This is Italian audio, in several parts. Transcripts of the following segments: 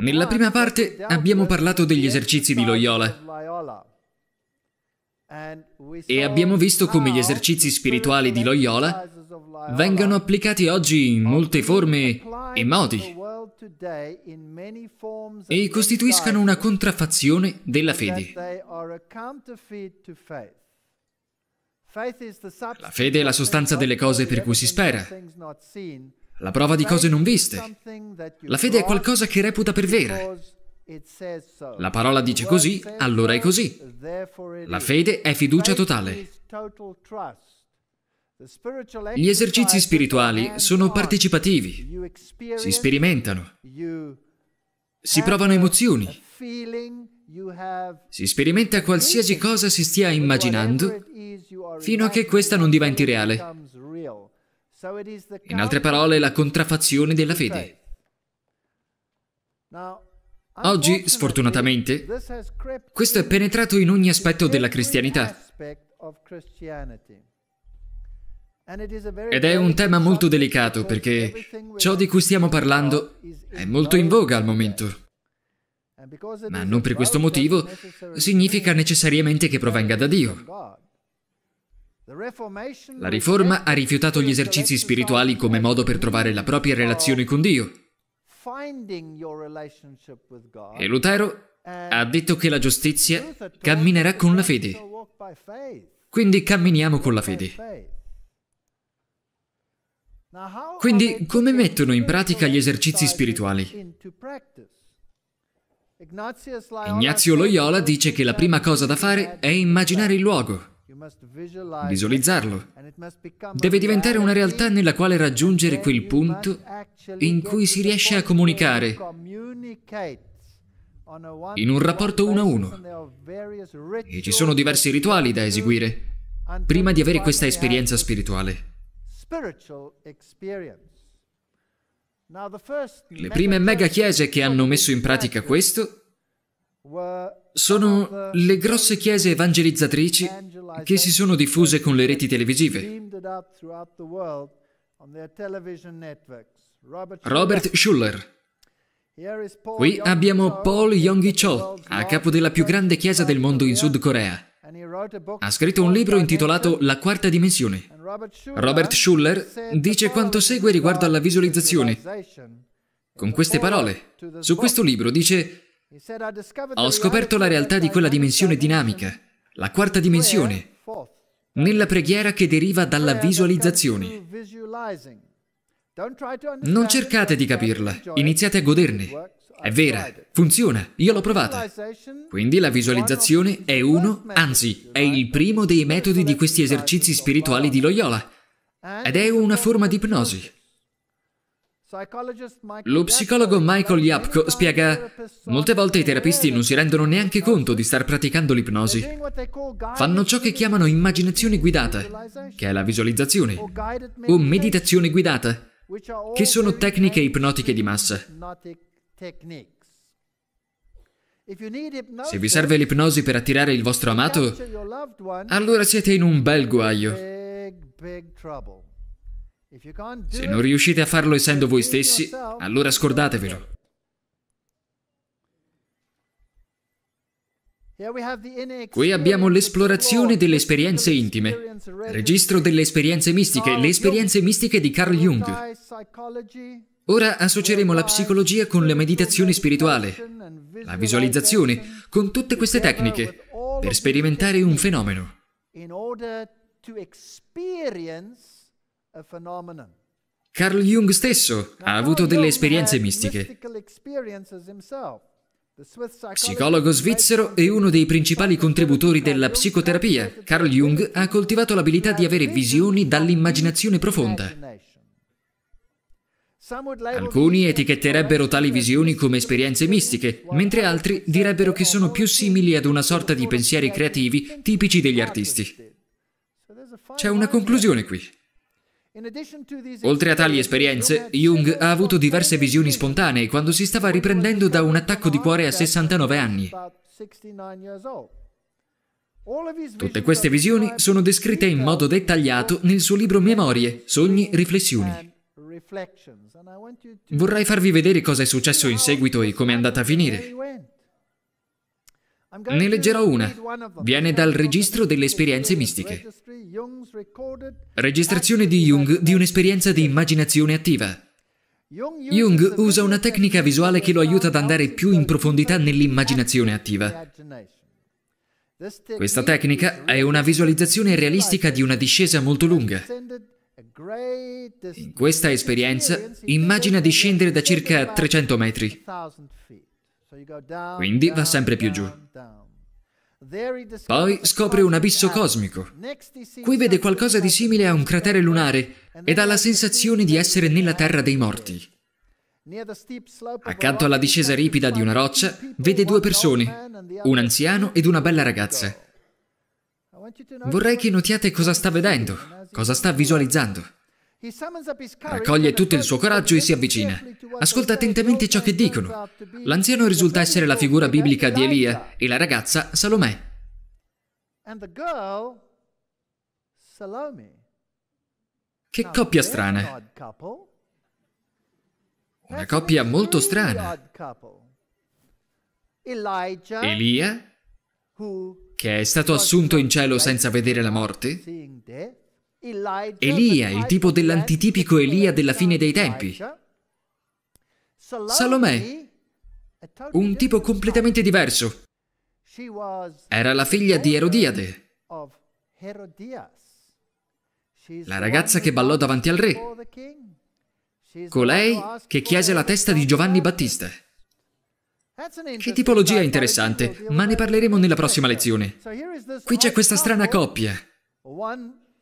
Nella prima parte abbiamo parlato degli esercizi di Loyola e abbiamo visto come gli esercizi spirituali di Loyola vengano applicati oggi in molte forme e modi e costituiscano una contraffazione della fede. La fede è la sostanza delle cose per cui si spera, la prova di cose non viste. La fede è qualcosa che reputa per vera. La parola dice così, allora è così. La fede è fiducia totale. Gli esercizi spirituali sono partecipativi, si sperimentano, si provano emozioni, si sperimenta qualsiasi cosa si stia immaginando fino a che questa non diventi reale. In altre parole, la contraffazione della fede. Oggi, sfortunatamente, questo è penetrato in ogni aspetto della cristianità. Ed è un tema molto delicato perché ciò di cui stiamo parlando è molto in voga al momento. Ma non per questo motivo significa necessariamente che provenga da Dio. La riforma ha rifiutato gli esercizi spirituali come modo per trovare la propria relazione con Dio. E Lutero ha detto che la giustizia camminerà con la fede. Quindi camminiamo con la fede. Quindi come mettono in pratica gli esercizi spirituali? Ignazio Loyola dice che la prima cosa da fare è immaginare il luogo visualizzarlo. Deve diventare una realtà nella quale raggiungere quel punto in cui si riesce a comunicare in un rapporto uno a uno. E ci sono diversi rituali da eseguire prima di avere questa esperienza spirituale. Le prime mega chiese che hanno messo in pratica questo sono le grosse chiese evangelizzatrici che si sono diffuse con le reti televisive. Robert Schuller. Qui abbiamo Paul Yonggi Cho, a capo della più grande chiesa del mondo in Sud Corea. Ha scritto un libro intitolato La quarta dimensione. Robert Schuller dice quanto segue riguardo alla visualizzazione. Con queste parole, su questo libro dice ho scoperto la realtà di quella dimensione dinamica, la quarta dimensione, nella preghiera che deriva dalla visualizzazione. Non cercate di capirla, iniziate a goderne. È vera, funziona, io l'ho provata. Quindi la visualizzazione è uno, anzi, è il primo dei metodi di questi esercizi spirituali di Loyola. Ed è una forma di ipnosi. Lo psicologo Michael Yapko spiega Molte volte i terapisti non si rendono neanche conto di star praticando l'ipnosi. Fanno ciò che chiamano immaginazione guidata, che è la visualizzazione, o meditazione guidata, che sono tecniche ipnotiche di massa. Se vi serve l'ipnosi per attirare il vostro amato, allora siete in un bel guaio. Se non riuscite a farlo essendo voi stessi, allora scordatevelo. Qui abbiamo l'esplorazione delle esperienze intime, registro delle esperienze mistiche, le esperienze mistiche di Carl Jung. Ora associeremo la psicologia con la meditazione spirituale, la visualizzazione, con tutte queste tecniche, per sperimentare un fenomeno. In order to experience Carl Jung stesso ha avuto delle esperienze mistiche. Psicologo svizzero e uno dei principali contributori della psicoterapia, Carl Jung ha coltivato l'abilità di avere visioni dall'immaginazione profonda. Alcuni etichetterebbero tali visioni come esperienze mistiche, mentre altri direbbero che sono più simili ad una sorta di pensieri creativi tipici degli artisti. C'è una conclusione qui. Oltre a tali esperienze, Jung ha avuto diverse visioni spontanee quando si stava riprendendo da un attacco di cuore a 69 anni. Tutte queste visioni sono descritte in modo dettagliato nel suo libro Memorie, Sogni, Riflessioni. Vorrei farvi vedere cosa è successo in seguito e come è andata a finire. Ne leggerò una. Viene dal registro delle esperienze mistiche. Registrazione di Jung di un'esperienza di immaginazione attiva. Jung usa una tecnica visuale che lo aiuta ad andare più in profondità nell'immaginazione attiva. Questa tecnica è una visualizzazione realistica di una discesa molto lunga. In questa esperienza immagina di scendere da circa 300 metri. Quindi va sempre più giù. Poi scopre un abisso cosmico. Qui vede qualcosa di simile a un cratere lunare ed ha la sensazione di essere nella terra dei morti. Accanto alla discesa ripida di una roccia, vede due persone, un anziano ed una bella ragazza. Vorrei che notiate cosa sta vedendo, cosa sta visualizzando. Raccoglie tutto il suo coraggio e si avvicina. Ascolta attentamente ciò che dicono. L'anziano risulta essere la figura biblica di Elia e la ragazza Salomè. Che coppia strana. Una coppia molto strana. Elia, che è stato assunto in cielo senza vedere la morte, Elia, il tipo dell'antitipico Elia della fine dei tempi. Salomè, un tipo completamente diverso. Era la figlia di Erodiade, la ragazza che ballò davanti al re, colei che chiese la testa di Giovanni Battista. Che tipologia interessante, ma ne parleremo nella prossima lezione. Qui c'è questa strana coppia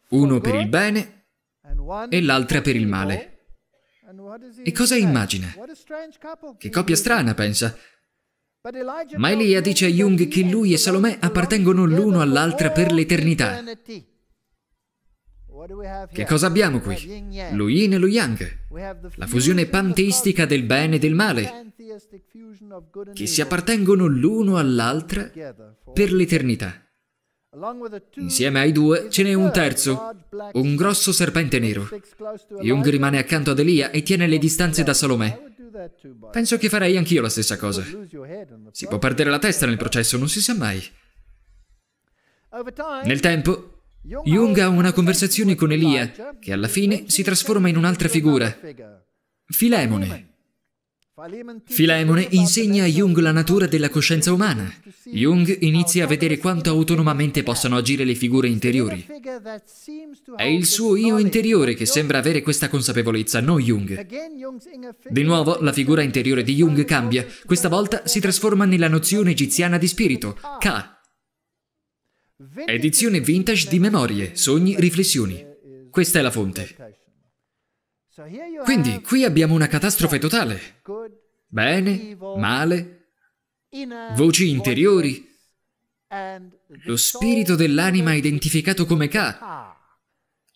uno per il bene e l'altra per il male. E cosa immagina? Che coppia strana, pensa. Ma Elia dice a Jung che lui e Salomè appartengono l'uno all'altra per l'eternità. Che cosa abbiamo qui? Lo yin e lo yang, la fusione panteistica del bene e del male, che si appartengono l'uno all'altra per l'eternità. Insieme ai due ce n'è un terzo, un grosso serpente nero. Jung rimane accanto ad Elia e tiene le distanze da Salomè. Penso che farei anch'io la stessa cosa. Si può perdere la testa nel processo, non si sa mai. Nel tempo, Jung ha una conversazione con Elia, che alla fine si trasforma in un'altra figura, Filemone. Filaemone insegna a Jung la natura della coscienza umana. Jung inizia a vedere quanto autonomamente possano agire le figure interiori. È il suo io interiore che sembra avere questa consapevolezza, non Jung. Di nuovo, la figura interiore di Jung cambia. Questa volta si trasforma nella nozione egiziana di spirito, Ka. Edizione vintage di memorie, sogni, riflessioni. Questa è la fonte. Quindi qui abbiamo una catastrofe totale. Bene, male, voci interiori, lo spirito dell'anima identificato come Ka,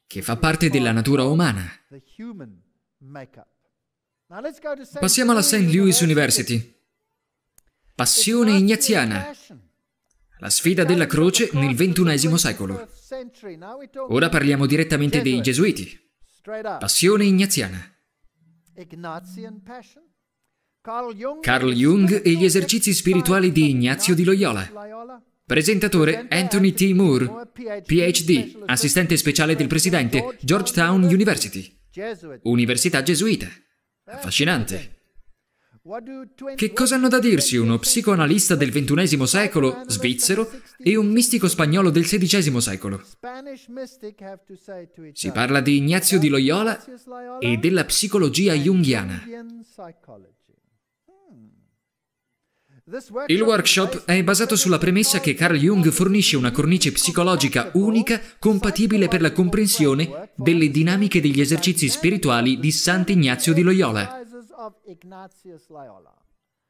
che fa parte della natura umana. Passiamo alla St. Louis University. Passione ignaziana. La sfida della croce nel XXI secolo. Ora parliamo direttamente dei gesuiti. Passione ignaziana. Carl Jung e gli esercizi spirituali di Ignazio di Loyola. Presentatore Anthony T. Moore, PhD, assistente speciale del presidente, Georgetown University, Università Gesuita. Affascinante. Che cosa hanno da dirsi uno psicoanalista del XXI secolo svizzero e un mistico spagnolo del XVI secolo? Si parla di Ignazio di Loyola e della psicologia junghiana. Il workshop è basato sulla premessa che Carl Jung fornisce una cornice psicologica unica compatibile per la comprensione delle dinamiche degli esercizi spirituali di Sant'Ignazio di Loyola.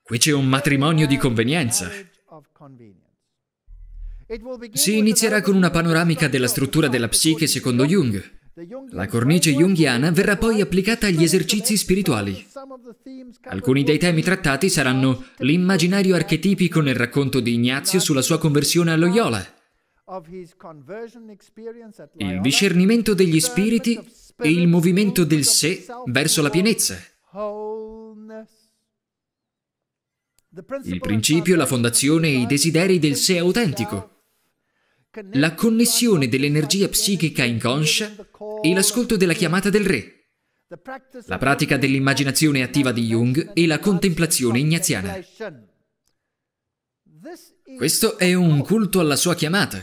Qui c'è un matrimonio di convenienza. Si inizierà con una panoramica della struttura della psiche secondo Jung. La cornice junghiana verrà poi applicata agli esercizi spirituali. Alcuni dei temi trattati saranno l'immaginario archetipico nel racconto di Ignazio sulla sua conversione a Loyola, il discernimento degli spiriti e il movimento del sé verso la pienezza. Il principio, la fondazione e i desideri del sé autentico. La connessione dell'energia psichica inconscia e l'ascolto della chiamata del re. La pratica dell'immaginazione attiva di Jung e la contemplazione ignaziana. Questo è un culto alla sua chiamata,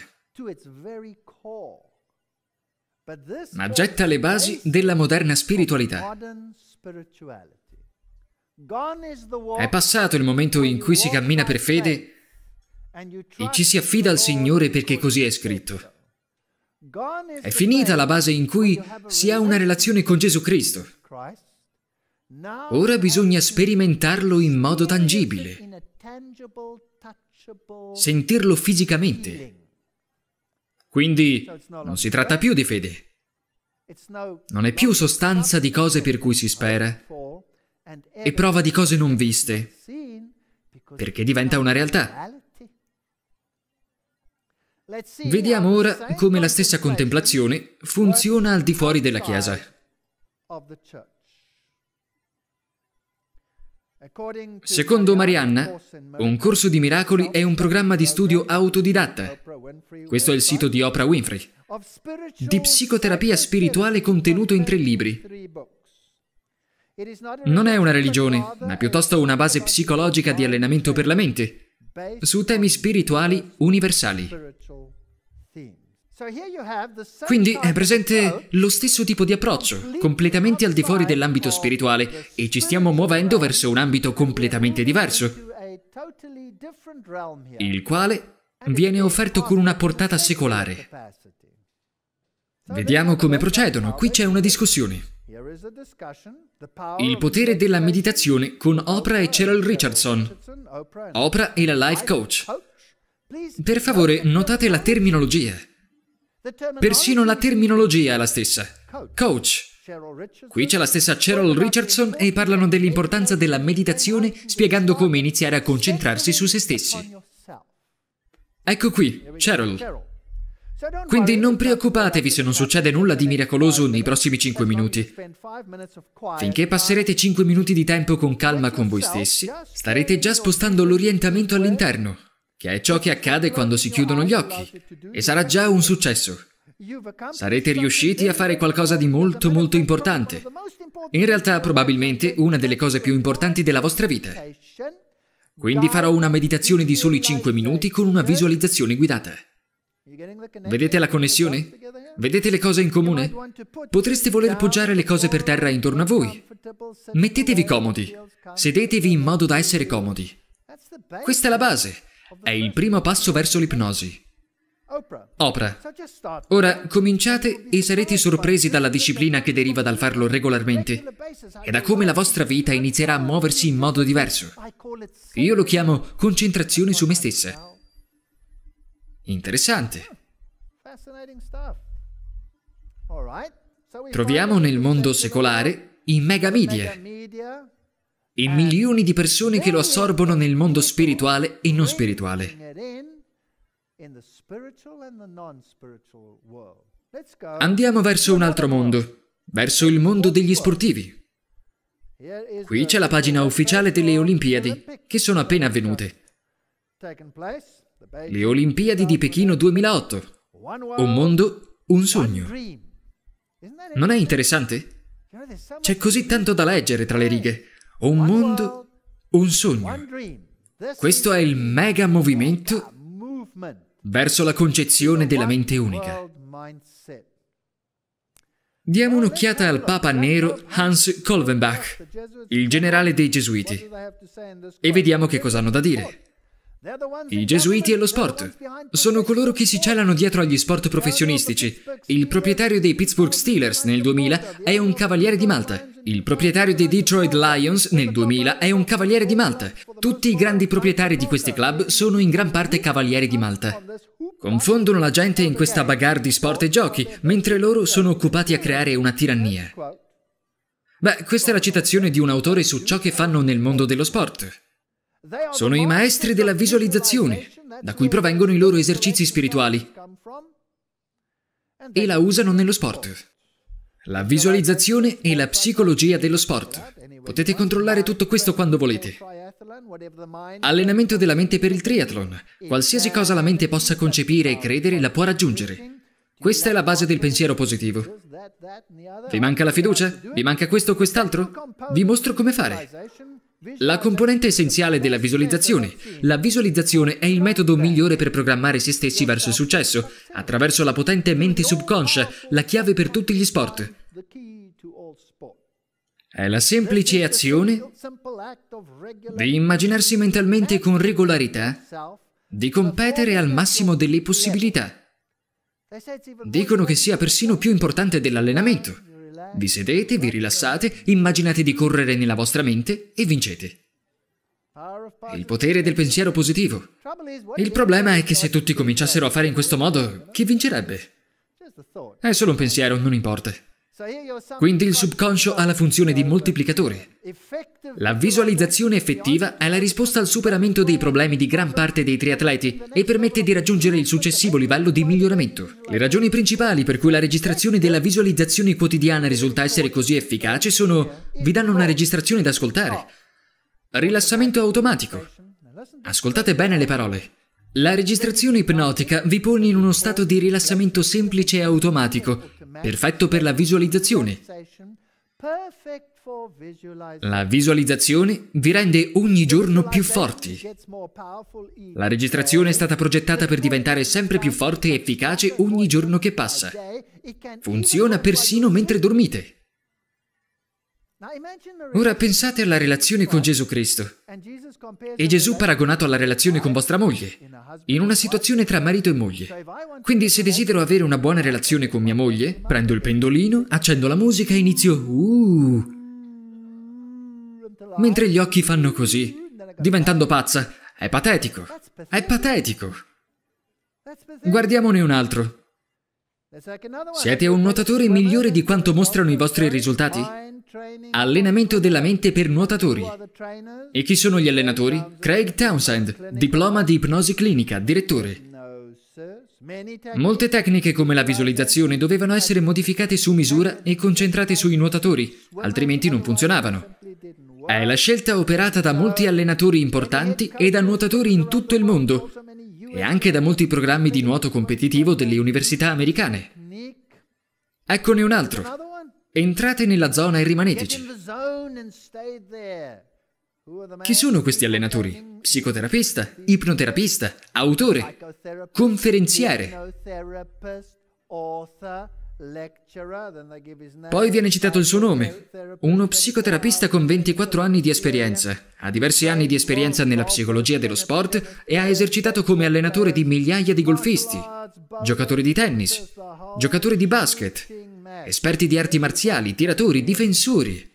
ma getta le basi della moderna spiritualità. È passato il momento in cui si cammina per fede e ci si affida al Signore perché così è scritto. È finita la base in cui si ha una relazione con Gesù Cristo. Ora bisogna sperimentarlo in modo tangibile, sentirlo fisicamente. Quindi non si tratta più di fede, non è più sostanza di cose per cui si spera è prova di cose non viste, perché diventa una realtà. Vediamo ora come la stessa contemplazione funziona al di fuori della Chiesa. Secondo Marianna, un corso di miracoli è un programma di studio autodidatta. Questo è il sito di Oprah Winfrey di psicoterapia spirituale contenuto in tre libri. Non è una religione, ma piuttosto una base psicologica di allenamento per la mente, su temi spirituali universali. Quindi è presente lo stesso tipo di approccio, completamente al di fuori dell'ambito spirituale, e ci stiamo muovendo verso un ambito completamente diverso, il quale viene offerto con una portata secolare. Vediamo come procedono. Qui c'è una discussione. Il potere della meditazione con Oprah e Cheryl Richardson. Oprah e la life coach. Per favore, notate la terminologia. Persino la terminologia è la stessa. Coach. Qui c'è la stessa Cheryl Richardson e parlano dell'importanza della meditazione spiegando come iniziare a concentrarsi su se stessi. Ecco qui, Cheryl. Quindi non preoccupatevi se non succede nulla di miracoloso nei prossimi 5 minuti. Finché passerete 5 minuti di tempo con calma con voi stessi, starete già spostando l'orientamento all'interno, che è ciò che accade quando si chiudono gli occhi, e sarà già un successo. Sarete riusciti a fare qualcosa di molto molto importante. In realtà probabilmente una delle cose più importanti della vostra vita. Quindi farò una meditazione di soli 5 minuti con una visualizzazione guidata. Vedete la connessione? Vedete le cose in comune? Potreste voler poggiare le cose per terra intorno a voi. Mettetevi comodi. Sedetevi in modo da essere comodi. Questa è la base. È il primo passo verso l'ipnosi. Opera. Ora cominciate e sarete sorpresi dalla disciplina che deriva dal farlo regolarmente e da come la vostra vita inizierà a muoversi in modo diverso. Io lo chiamo concentrazione su me stessa. Interessante. Troviamo nel mondo secolare i mega media e milioni di persone che lo assorbono nel mondo spirituale e non spirituale. Andiamo verso un altro mondo, verso il mondo degli sportivi. Qui c'è la pagina ufficiale delle Olimpiadi, che sono appena avvenute. Le Olimpiadi di Pechino 2008. Un mondo, un sogno. Non è interessante? C'è così tanto da leggere tra le righe. Un mondo, un sogno. Questo è il mega movimento verso la concezione della mente unica. Diamo un'occhiata al Papa Nero Hans Kolvenbach, il generale dei Gesuiti, e vediamo che cosa hanno da dire. I gesuiti e lo sport. Sono coloro che si celano dietro agli sport professionistici. Il proprietario dei Pittsburgh Steelers nel 2000 è un cavaliere di Malta. Il proprietario dei Detroit Lions nel 2000 è un cavaliere di Malta. Tutti i grandi proprietari di questi club sono in gran parte cavalieri di Malta. Confondono la gente in questa bagarre di sport e giochi, mentre loro sono occupati a creare una tirannia. Beh, questa è la citazione di un autore su ciò che fanno nel mondo dello sport. Sono i maestri della visualizzazione, da cui provengono i loro esercizi spirituali e la usano nello sport. La visualizzazione e la psicologia dello sport. Potete controllare tutto questo quando volete. Allenamento della mente per il triathlon. Qualsiasi cosa la mente possa concepire e credere la può raggiungere. Questa è la base del pensiero positivo. Vi manca la fiducia? Vi manca questo o quest'altro? Vi mostro come fare. La componente essenziale della visualizzazione. La visualizzazione è il metodo migliore per programmare se stessi verso il successo, attraverso la potente mente subconscia, la chiave per tutti gli sport. È la semplice azione di immaginarsi mentalmente con regolarità di competere al massimo delle possibilità. Dicono che sia persino più importante dell'allenamento. Vi sedete, vi rilassate, immaginate di correre nella vostra mente e vincete. Il potere del pensiero positivo. Il problema è che se tutti cominciassero a fare in questo modo, chi vincerebbe? È solo un pensiero, non importa. Quindi il subconscio ha la funzione di moltiplicatore. La visualizzazione effettiva è la risposta al superamento dei problemi di gran parte dei triatleti e permette di raggiungere il successivo livello di miglioramento. Le ragioni principali per cui la registrazione della visualizzazione quotidiana risulta essere così efficace sono vi danno una registrazione da ascoltare, rilassamento automatico. Ascoltate bene le parole. La registrazione ipnotica vi pone in uno stato di rilassamento semplice e automatico perfetto per la visualizzazione. La visualizzazione vi rende ogni giorno più forti. La registrazione è stata progettata per diventare sempre più forte e efficace ogni giorno che passa. Funziona persino mentre dormite. Ora pensate alla relazione con Gesù Cristo. E Gesù paragonato alla relazione con vostra moglie in una situazione tra marito e moglie. Quindi se desidero avere una buona relazione con mia moglie, prendo il pendolino, accendo la musica e inizio... Uh, mentre gli occhi fanno così, diventando pazza. È patetico. È patetico. Guardiamone un altro. Siete un nuotatore migliore di quanto mostrano i vostri risultati? Allenamento della mente per nuotatori. E chi sono gli allenatori? Craig Townsend, diploma di ipnosi clinica, direttore. Molte tecniche come la visualizzazione dovevano essere modificate su misura e concentrate sui nuotatori, altrimenti non funzionavano. È la scelta operata da molti allenatori importanti e da nuotatori in tutto il mondo e anche da molti programmi di nuoto competitivo delle università americane. Eccone un altro. Entrate nella zona e rimaneteci. Chi sono questi allenatori? Psicoterapista, ipnoterapista, autore, conferenziere. Poi viene citato il suo nome, uno psicoterapista con 24 anni di esperienza. Ha diversi anni di esperienza nella psicologia dello sport e ha esercitato come allenatore di migliaia di golfisti, giocatori di tennis, giocatori di basket, eh, esperti di arti marziali, tiratori, difensori.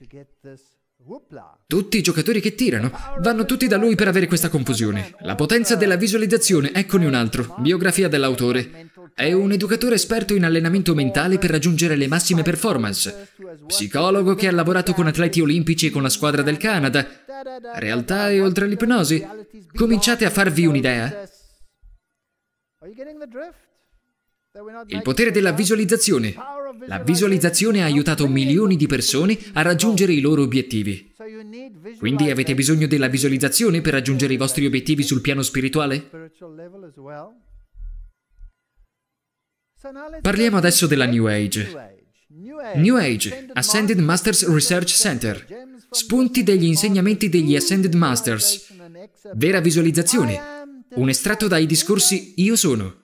Tutti i giocatori che tirano vanno tutti da lui per avere questa confusione. La potenza della visualizzazione, eccone un altro, biografia dell'autore. È un educatore esperto in allenamento mentale per raggiungere le massime performance. Psicologo che ha lavorato con atleti olimpici e con la squadra del Canada. Realtà e oltre l'ipnosi. Cominciate a farvi un'idea. Il potere della visualizzazione la visualizzazione ha aiutato milioni di persone a raggiungere i loro obiettivi. Quindi avete bisogno della visualizzazione per raggiungere i vostri obiettivi sul piano spirituale? Parliamo adesso della New Age. New Age, Ascended Masters Research Center. Spunti degli insegnamenti degli Ascended Masters. Vera visualizzazione. Un estratto dai discorsi Io sono.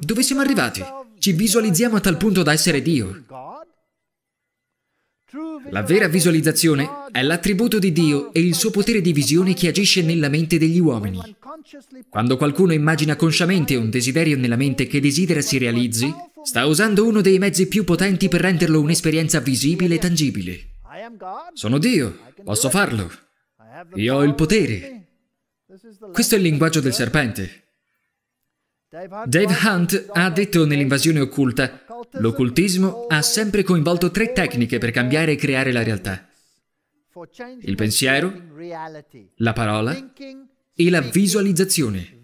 Dove siamo arrivati? Ci visualizziamo a tal punto da essere Dio. La vera visualizzazione è l'attributo di Dio e il suo potere di visione che agisce nella mente degli uomini. Quando qualcuno immagina consciamente un desiderio nella mente che desidera si realizzi, sta usando uno dei mezzi più potenti per renderlo un'esperienza visibile e tangibile. Sono Dio, posso farlo. Io ho il potere. Questo è il linguaggio del serpente. Dave Hunt ha detto nell'invasione occulta, l'occultismo ha sempre coinvolto tre tecniche per cambiare e creare la realtà. Il pensiero, la parola e la visualizzazione.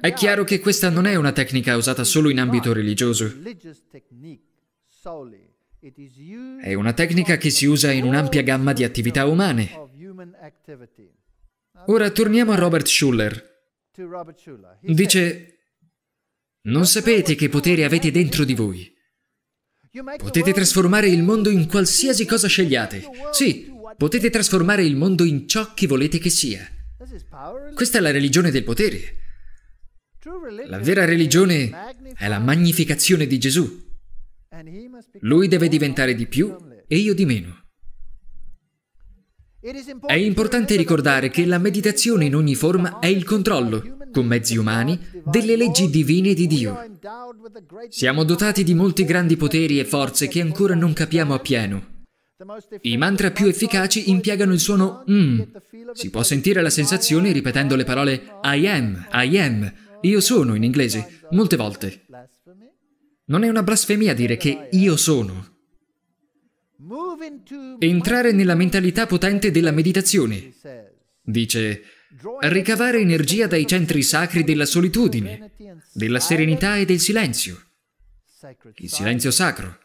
È chiaro che questa non è una tecnica usata solo in ambito religioso. È una tecnica che si usa in un'ampia gamma di attività umane. Ora torniamo a Robert Schuller, Dice, non sapete che potere avete dentro di voi. Potete trasformare il mondo in qualsiasi cosa scegliate. Sì, potete trasformare il mondo in ciò che volete che sia. Questa è la religione del potere. La vera religione è la magnificazione di Gesù. Lui deve diventare di più e io di meno. È importante ricordare che la meditazione in ogni forma è il controllo, con mezzi umani, delle leggi divine di Dio. Siamo dotati di molti grandi poteri e forze che ancora non capiamo appieno. I mantra più efficaci impiegano il suono mm. Si può sentire la sensazione ripetendo le parole I am, I am, io sono in inglese, molte volte. Non è una blasfemia dire che io sono. Entrare nella mentalità potente della meditazione. Dice, ricavare energia dai centri sacri della solitudine, della serenità e del silenzio. Il silenzio sacro.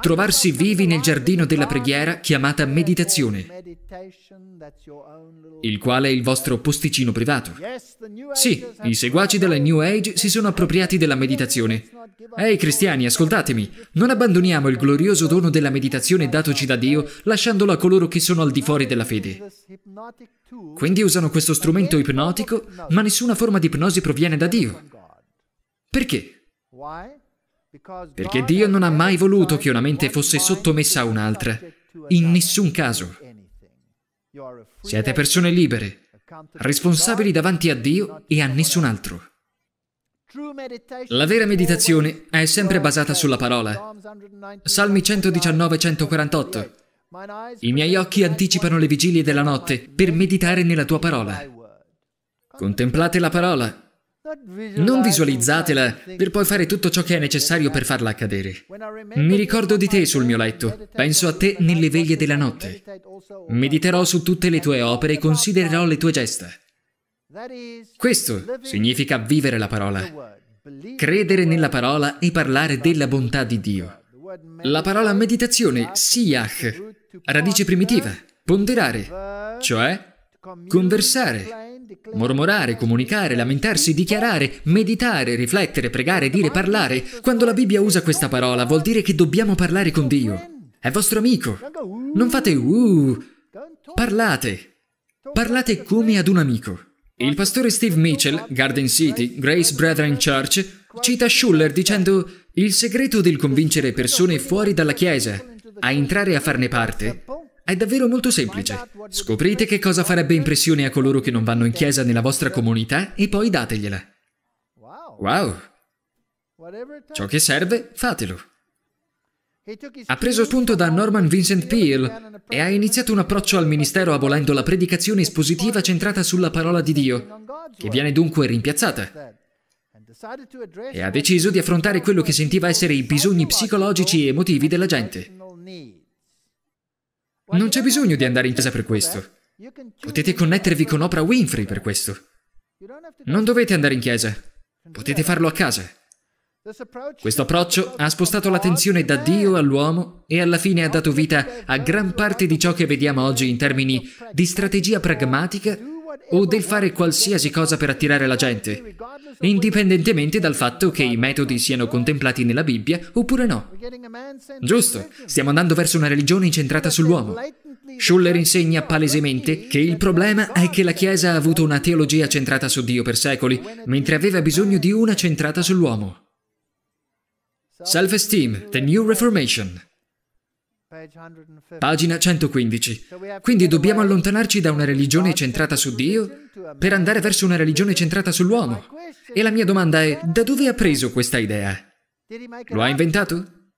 Trovarsi vivi nel giardino della preghiera chiamata meditazione, il quale è il vostro posticino privato. Sì, i seguaci della New Age si sono appropriati della meditazione Ehi hey cristiani, ascoltatemi! Non abbandoniamo il glorioso dono della meditazione datoci da Dio lasciandolo a coloro che sono al di fuori della fede. Quindi usano questo strumento ipnotico, ma nessuna forma di ipnosi proviene da Dio. Perché? Perché Dio non ha mai voluto che una mente fosse sottomessa a un'altra, in nessun caso. Siete persone libere, responsabili davanti a Dio e a nessun altro. La vera meditazione è sempre basata sulla parola. Salmi 119-148. I miei occhi anticipano le vigilie della notte per meditare nella tua parola. Contemplate la parola. Non visualizzatela per poi fare tutto ciò che è necessario per farla accadere. Mi ricordo di te sul mio letto, penso a te nelle veglie della notte. Mediterò su tutte le tue opere e considererò le tue gesta. Questo significa vivere la parola, credere nella parola e parlare della bontà di Dio. La parola meditazione, siyach, radice primitiva, ponderare, cioè conversare, mormorare, comunicare, lamentarsi, dichiarare, meditare, riflettere, pregare, dire, parlare. Quando la Bibbia usa questa parola vuol dire che dobbiamo parlare con Dio. È vostro amico. Non fate uh, parlate. Parlate come ad un amico. Il pastore Steve Mitchell, Garden City, Grace Brethren Church, cita Schuller dicendo «Il segreto del convincere persone fuori dalla Chiesa a entrare a farne parte è davvero molto semplice. Scoprite che cosa farebbe impressione a coloro che non vanno in Chiesa nella vostra comunità e poi dategliela». Wow! Ciò che serve, fatelo. Ha preso spunto da Norman Vincent Peale e ha iniziato un approccio al ministero abolendo la predicazione espositiva centrata sulla parola di Dio, che viene dunque rimpiazzata. E ha deciso di affrontare quello che sentiva essere i bisogni psicologici e emotivi della gente. Non c'è bisogno di andare in chiesa per questo. Potete connettervi con Oprah Winfrey per questo. Non dovete andare in chiesa. Potete farlo a casa. Questo approccio ha spostato l'attenzione da Dio all'uomo e alla fine ha dato vita a gran parte di ciò che vediamo oggi in termini di strategia pragmatica o del fare qualsiasi cosa per attirare la gente, indipendentemente dal fatto che i metodi siano contemplati nella Bibbia oppure no. Giusto, stiamo andando verso una religione incentrata sull'uomo. Schuller insegna palesemente che il problema è che la Chiesa ha avuto una teologia centrata su Dio per secoli, mentre aveva bisogno di una centrata sull'uomo. Self-Esteem, The New Reformation, pagina 115. Quindi dobbiamo allontanarci da una religione centrata su Dio per andare verso una religione centrata sull'uomo. E la mia domanda è, da dove ha preso questa idea? Lo ha inventato?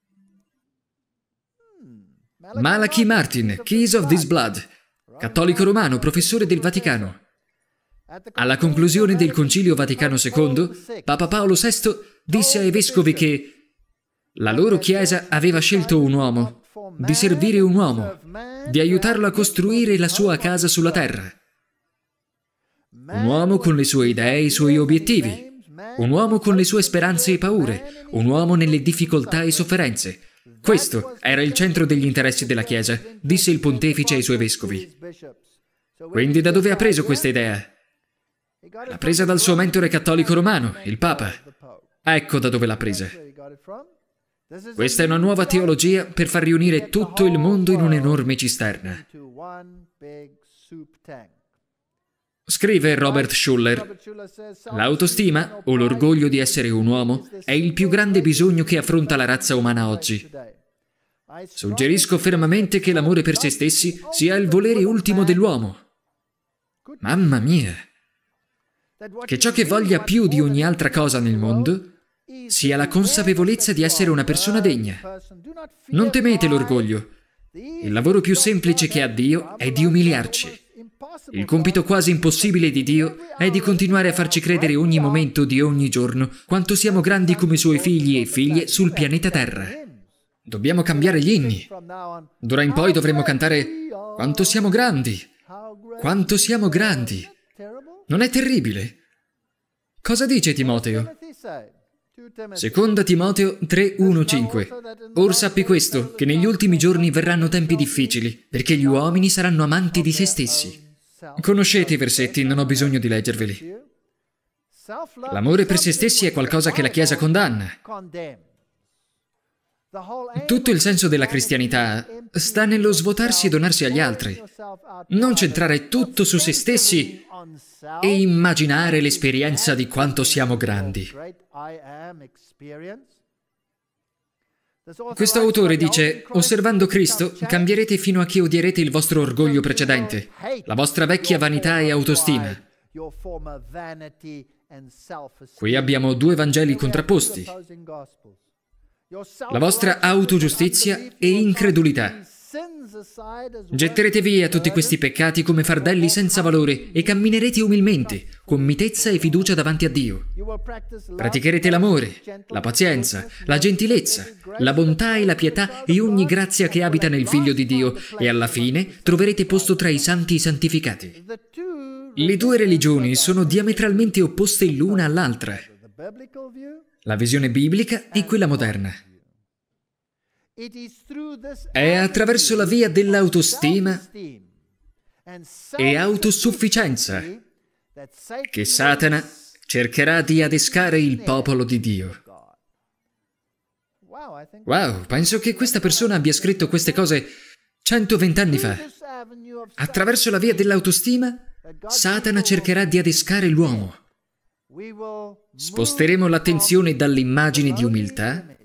Malachi Martin, Keys of This Blood, cattolico romano, professore del Vaticano. Alla conclusione del Concilio Vaticano II, Papa Paolo VI disse ai vescovi che la loro Chiesa aveva scelto un uomo, di servire un uomo, di aiutarlo a costruire la sua casa sulla terra. Un uomo con le sue idee e i suoi obiettivi. Un uomo con le sue speranze e paure. Un uomo nelle difficoltà e sofferenze. Questo era il centro degli interessi della Chiesa, disse il pontefice ai suoi vescovi. Quindi da dove ha preso questa idea? L'ha presa dal suo mentore cattolico romano, il Papa. Ecco da dove l'ha presa. Questa è una nuova teologia per far riunire tutto il mondo in un'enorme cisterna. Scrive Robert Schuller, l'autostima o l'orgoglio di essere un uomo è il più grande bisogno che affronta la razza umana oggi. Suggerisco fermamente che l'amore per se stessi sia il volere ultimo dell'uomo. Mamma mia! Che ciò che voglia più di ogni altra cosa nel mondo sia la consapevolezza di essere una persona degna. Non temete l'orgoglio. Il lavoro più semplice che ha Dio è di umiliarci. Il compito quasi impossibile di Dio è di continuare a farci credere ogni momento di ogni giorno quanto siamo grandi come Suoi figli e figlie sul pianeta Terra. Dobbiamo cambiare gli inni. D'ora in poi dovremo cantare quanto siamo grandi, quanto siamo grandi. Non è terribile? Cosa dice Timoteo? Seconda Timoteo 3:1-5 Or sappi questo, che negli ultimi giorni verranno tempi difficili, perché gli uomini saranno amanti di se stessi. Conoscete i versetti, non ho bisogno di leggerveli. L'amore per se stessi è qualcosa che la Chiesa condanna. Tutto il senso della cristianità sta nello svuotarsi e donarsi agli altri. Non centrare tutto su se stessi e immaginare l'esperienza di quanto siamo grandi. Questo autore dice, osservando Cristo, cambierete fino a che odierete il vostro orgoglio precedente, la vostra vecchia vanità e autostima. Qui abbiamo due Vangeli contrapposti, la vostra autogiustizia e incredulità. Getterete via tutti questi peccati come fardelli senza valore e camminerete umilmente, con mitezza e fiducia davanti a Dio. Praticherete l'amore, la pazienza, la gentilezza, la bontà e la pietà e ogni grazia che abita nel Figlio di Dio e alla fine troverete posto tra i santi santificati. Le due religioni sono diametralmente opposte l'una all'altra. La visione biblica e quella moderna. È attraverso la via dell'autostima e autosufficienza che Satana cercherà di adescare il popolo di Dio. Wow, penso che questa persona abbia scritto queste cose 120 anni fa. Attraverso la via dell'autostima, Satana cercherà di adescare l'uomo. Sposteremo l'attenzione dall'immagine di umiltà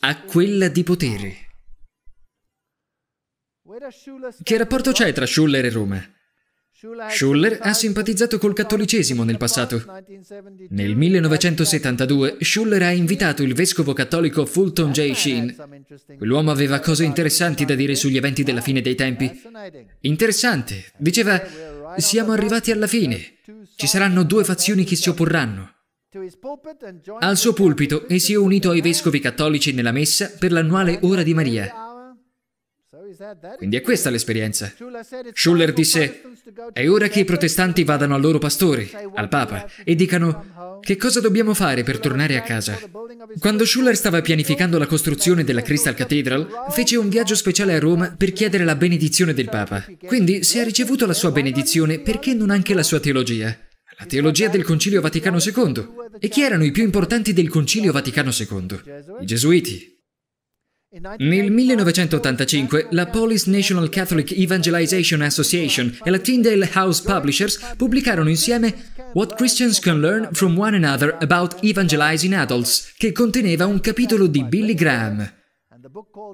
a quella di potere. Che rapporto c'è tra Schuller e Roma? Schuller ha simpatizzato col cattolicesimo nel passato. Nel 1972 Schuller ha invitato il vescovo cattolico Fulton J. Sheen. Quell'uomo aveva cose interessanti da dire sugli eventi della fine dei tempi. Interessante. Diceva, siamo arrivati alla fine. Ci saranno due fazioni che si opporranno. Al suo pulpito e si è unito ai vescovi cattolici nella messa per l'annuale Ora di Maria. Quindi è questa l'esperienza. Schuller disse, è ora che i protestanti vadano al loro pastore, al Papa, e dicano, che cosa dobbiamo fare per tornare a casa? Quando Schuller stava pianificando la costruzione della Crystal Cathedral, fece un viaggio speciale a Roma per chiedere la benedizione del Papa. Quindi, se ha ricevuto la sua benedizione, perché non anche la sua teologia? La teologia del Concilio Vaticano II. E chi erano i più importanti del Concilio Vaticano II? I gesuiti. Nel 1985 la Polish National Catholic Evangelization Association e la Tyndale House Publishers pubblicarono insieme What Christians Can Learn from One Another About Evangelizing Adults, che conteneva un capitolo di Billy Graham.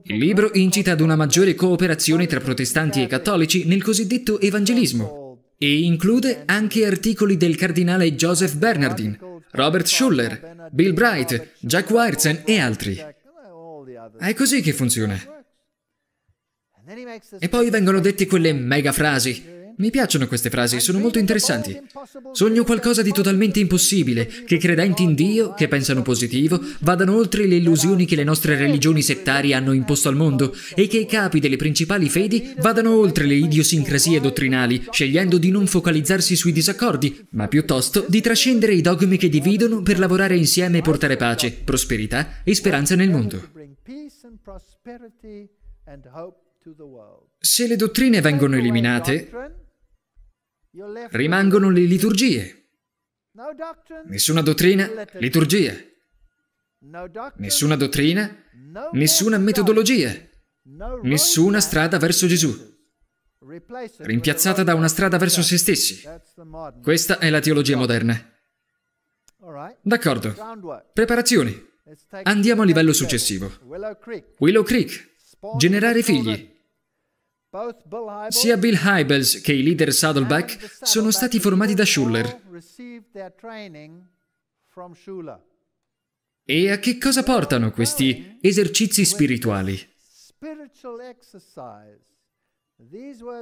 Il libro incita ad una maggiore cooperazione tra protestanti e cattolici nel cosiddetto evangelismo, e include anche articoli del cardinale Joseph Bernardin, Robert Schuller, Bill Bright, Jack Wirtzen e altri. È così che funziona. E poi vengono dette quelle mega frasi mi piacciono queste frasi, sono molto interessanti. Sogno qualcosa di totalmente impossibile, che credenti in Dio, che pensano positivo, vadano oltre le illusioni che le nostre religioni settarie hanno imposto al mondo e che i capi delle principali fedi vadano oltre le idiosincrasie dottrinali, scegliendo di non focalizzarsi sui disaccordi, ma piuttosto di trascendere i dogmi che dividono per lavorare insieme e portare pace, prosperità e speranza nel mondo. Se le dottrine vengono eliminate, Rimangono le liturgie. Nessuna dottrina, liturgia. Nessuna dottrina, nessuna metodologia, nessuna strada verso Gesù, rimpiazzata da una strada verso se stessi. Questa è la teologia moderna. D'accordo. Preparazioni. Andiamo a livello successivo. Willow Creek. Generare figli. Sia Bill Hybels che i leader Saddleback sono stati formati da Schuller. E a che cosa portano questi esercizi spirituali?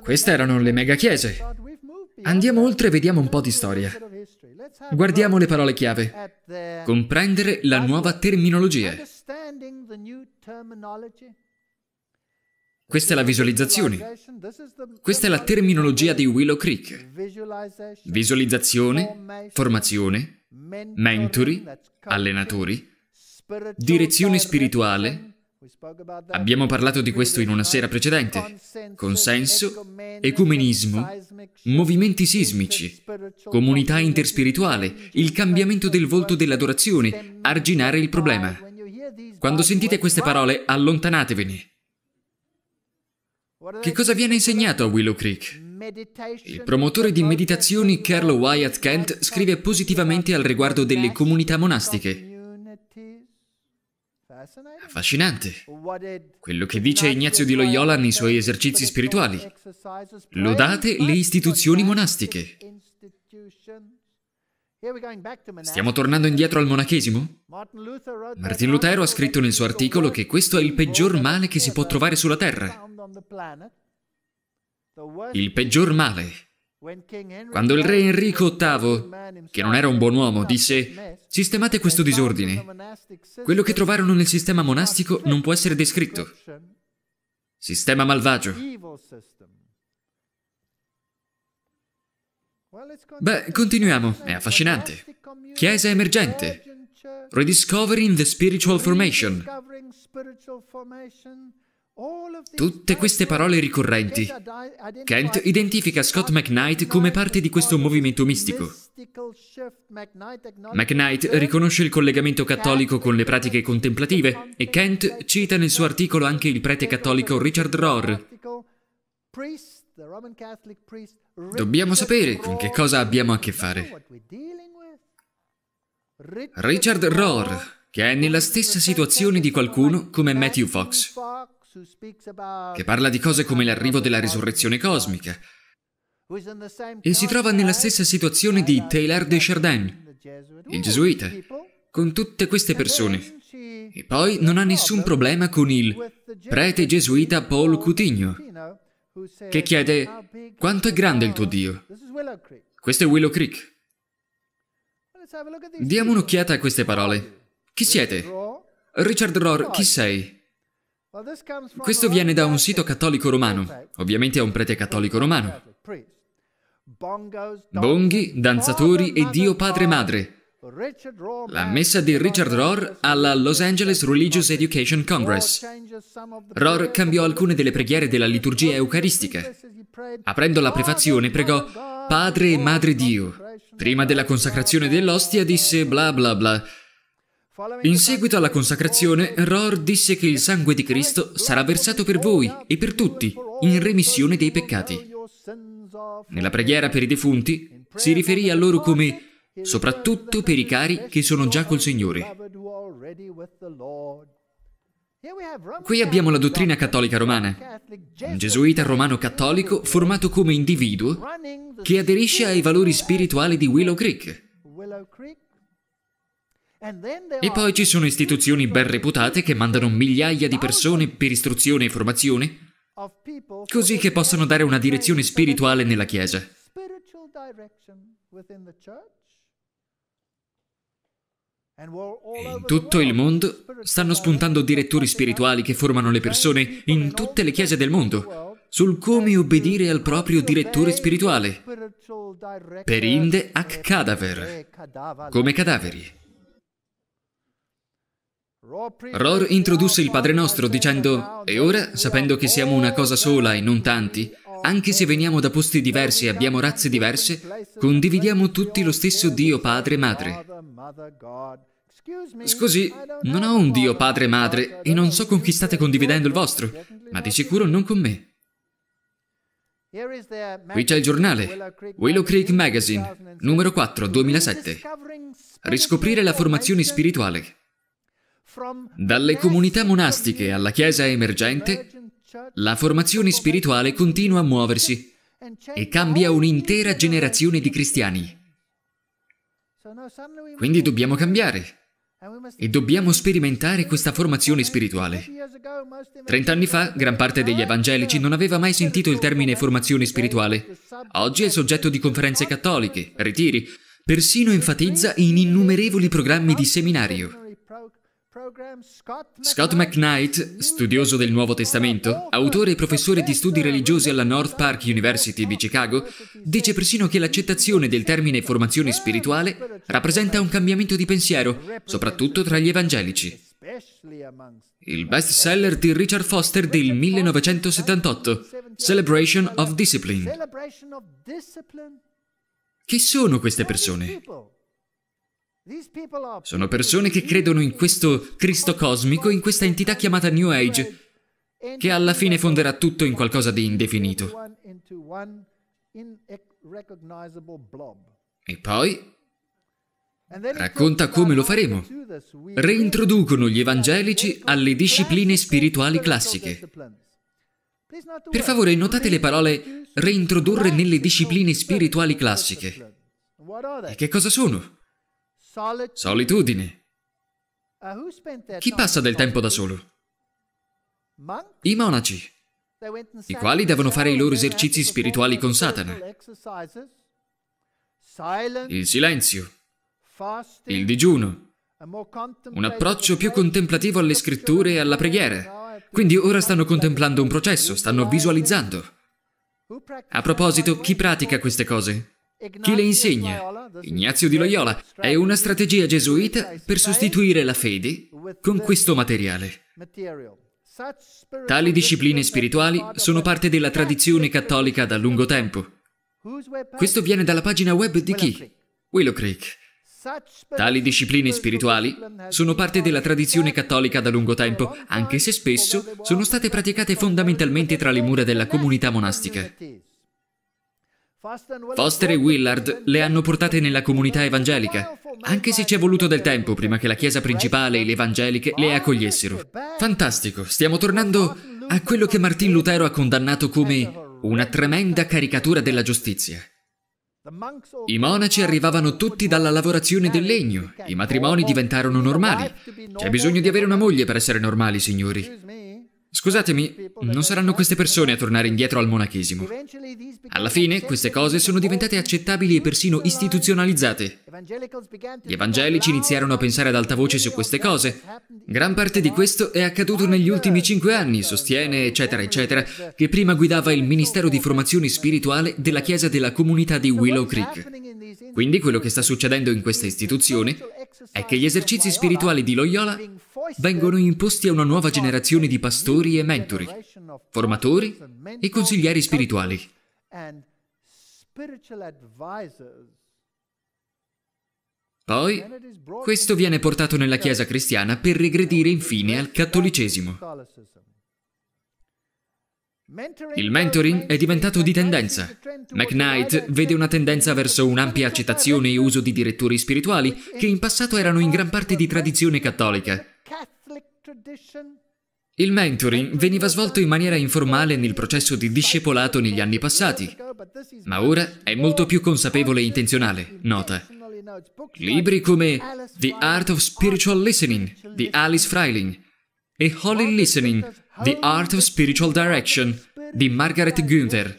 Queste erano le mega chiese. Andiamo oltre e vediamo un po' di storia. Guardiamo le parole chiave. Comprendere la nuova terminologia. Questa è la visualizzazione. Questa è la terminologia di Willow Creek. Visualizzazione, formazione, mentori, allenatori, direzione spirituale. Abbiamo parlato di questo in una sera precedente. Consenso, ecumenismo, movimenti sismici, comunità interspirituale, il cambiamento del volto dell'adorazione, arginare il problema. Quando sentite queste parole, allontanatevene. Che cosa viene insegnato a Willow Creek? Il promotore di meditazioni Carlo Wyatt Kent scrive positivamente al riguardo delle comunità monastiche. Affascinante. Quello che dice Ignazio di Loyola nei suoi esercizi spirituali. Lodate le istituzioni monastiche. Stiamo tornando indietro al monachesimo? Martin Lutero ha scritto nel suo articolo che questo è il peggior male che si può trovare sulla terra. Il peggior male. Quando il re Enrico VIII, che non era un buon uomo, disse «Sistemate questo disordine. Quello che trovarono nel sistema monastico non può essere descritto. Sistema malvagio». Beh, continuiamo. È affascinante. Chiesa emergente. Rediscovering the spiritual formation. Tutte queste parole ricorrenti. Kent identifica Scott McKnight come parte di questo movimento mistico. McKnight riconosce il collegamento cattolico con le pratiche contemplative e Kent cita nel suo articolo anche il prete cattolico Richard Rohr. Dobbiamo sapere con che cosa abbiamo a che fare. Richard Rohr, che è nella stessa situazione di qualcuno come Matthew Fox che parla di cose come l'arrivo della risurrezione cosmica. E si trova nella stessa situazione di Taylor de Chardin, il gesuita, con tutte queste persone. E poi non ha nessun problema con il prete gesuita Paul Coutinho, che chiede quanto è grande il tuo Dio. Questo è Willow Creek. Diamo un'occhiata a queste parole. Chi siete? Richard Rohr, chi sei? Questo viene da un sito cattolico romano. Ovviamente è un prete cattolico romano. Bonghi, danzatori e Dio Padre Madre. La messa di Richard Rohr alla Los Angeles Religious Education Congress. Rohr cambiò alcune delle preghiere della liturgia eucaristica. Aprendo la prefazione pregò Padre e Madre Dio. Prima della consacrazione dell'ostia disse bla bla bla in seguito alla consacrazione, Rohr disse che il sangue di Cristo sarà versato per voi e per tutti, in remissione dei peccati. Nella preghiera per i defunti si riferì a loro come soprattutto per i cari che sono già col Signore. Qui abbiamo la dottrina cattolica romana, un gesuita romano cattolico formato come individuo che aderisce ai valori spirituali di Willow Creek. E poi ci sono istituzioni ben reputate che mandano migliaia di persone per istruzione e formazione, così che possano dare una direzione spirituale nella Chiesa. In tutto il mondo stanno spuntando direttori spirituali che formano le persone in tutte le chiese del mondo sul come obbedire al proprio direttore spirituale, per Inde Ak Cadaver, come cadaveri. Ror introdusse il Padre Nostro dicendo E ora, sapendo che siamo una cosa sola e non tanti, anche se veniamo da posti diversi e abbiamo razze diverse, condividiamo tutti lo stesso Dio Padre e Madre. Scusi, non ho un Dio Padre e Madre e non so con chi state condividendo il vostro, ma di sicuro non con me. Qui c'è il giornale, Willow Creek Magazine, numero 4, 2007. Riscoprire la formazione spirituale. Dalle comunità monastiche alla chiesa emergente, la formazione spirituale continua a muoversi e cambia un'intera generazione di cristiani. Quindi dobbiamo cambiare e dobbiamo sperimentare questa formazione spirituale. Trent'anni fa, gran parte degli evangelici non aveva mai sentito il termine formazione spirituale. Oggi è soggetto di conferenze cattoliche, ritiri, persino enfatizza in innumerevoli programmi di seminario. Scott McKnight, studioso del Nuovo Testamento, autore e professore di studi religiosi alla North Park University di Chicago, dice persino che l'accettazione del termine formazione spirituale rappresenta un cambiamento di pensiero, soprattutto tra gli evangelici. Il best seller di Richard Foster del 1978, Celebration of Discipline. Chi sono queste persone? Sono persone che credono in questo Cristo cosmico, in questa entità chiamata New Age, che alla fine fonderà tutto in qualcosa di indefinito. E poi racconta come lo faremo. Reintroducono gli evangelici alle discipline spirituali classiche. Per favore, notate le parole reintrodurre nelle discipline spirituali classiche. E che cosa sono? Solitudine. Uh, chi passa del tempo da solo? I monaci, i quali devono fare i loro esercizi spirituali con Satana. Il silenzio, il digiuno, un approccio più contemplativo alle scritture e alla preghiera. Quindi ora stanno contemplando un processo, stanno visualizzando. A proposito, chi pratica queste cose? Chi le insegna? Ignazio di Loyola. È una strategia gesuita per sostituire la fede con questo materiale. Tali discipline spirituali sono parte della tradizione cattolica da lungo tempo. Questo viene dalla pagina web di chi? Willow Creek. Tali discipline spirituali sono parte della tradizione cattolica da lungo tempo, anche se spesso sono state praticate fondamentalmente tra le mura della comunità monastica. Foster e Willard le hanno portate nella comunità evangelica, anche se ci è voluto del tempo prima che la chiesa principale e le evangeliche le accogliessero. Fantastico, stiamo tornando a quello che Martin Lutero ha condannato come una tremenda caricatura della giustizia. I monaci arrivavano tutti dalla lavorazione del legno, i matrimoni diventarono normali. C'è bisogno di avere una moglie per essere normali, signori. Scusatemi, non saranno queste persone a tornare indietro al monachesimo. Alla fine queste cose sono diventate accettabili e persino istituzionalizzate. Gli evangelici iniziarono a pensare ad alta voce su queste cose. Gran parte di questo è accaduto negli ultimi cinque anni, sostiene, eccetera, eccetera, che prima guidava il Ministero di Formazione Spirituale della Chiesa della Comunità di Willow Creek. Quindi quello che sta succedendo in questa istituzione è che gli esercizi spirituali di Loyola vengono imposti a una nuova generazione di pastori e mentori, formatori e consiglieri spirituali. Poi, questo viene portato nella Chiesa cristiana per regredire infine al cattolicesimo. Il mentoring è diventato di tendenza. McKnight vede una tendenza verso un'ampia accettazione e uso di direttori spirituali che in passato erano in gran parte di tradizione cattolica. Il mentoring veniva svolto in maniera informale nel processo di discepolato negli anni passati, ma ora è molto più consapevole e intenzionale, nota. Libri come The Art of Spiritual Listening di Alice Freiling e Holy Listening The Art of Spiritual Direction di Margaret Günther.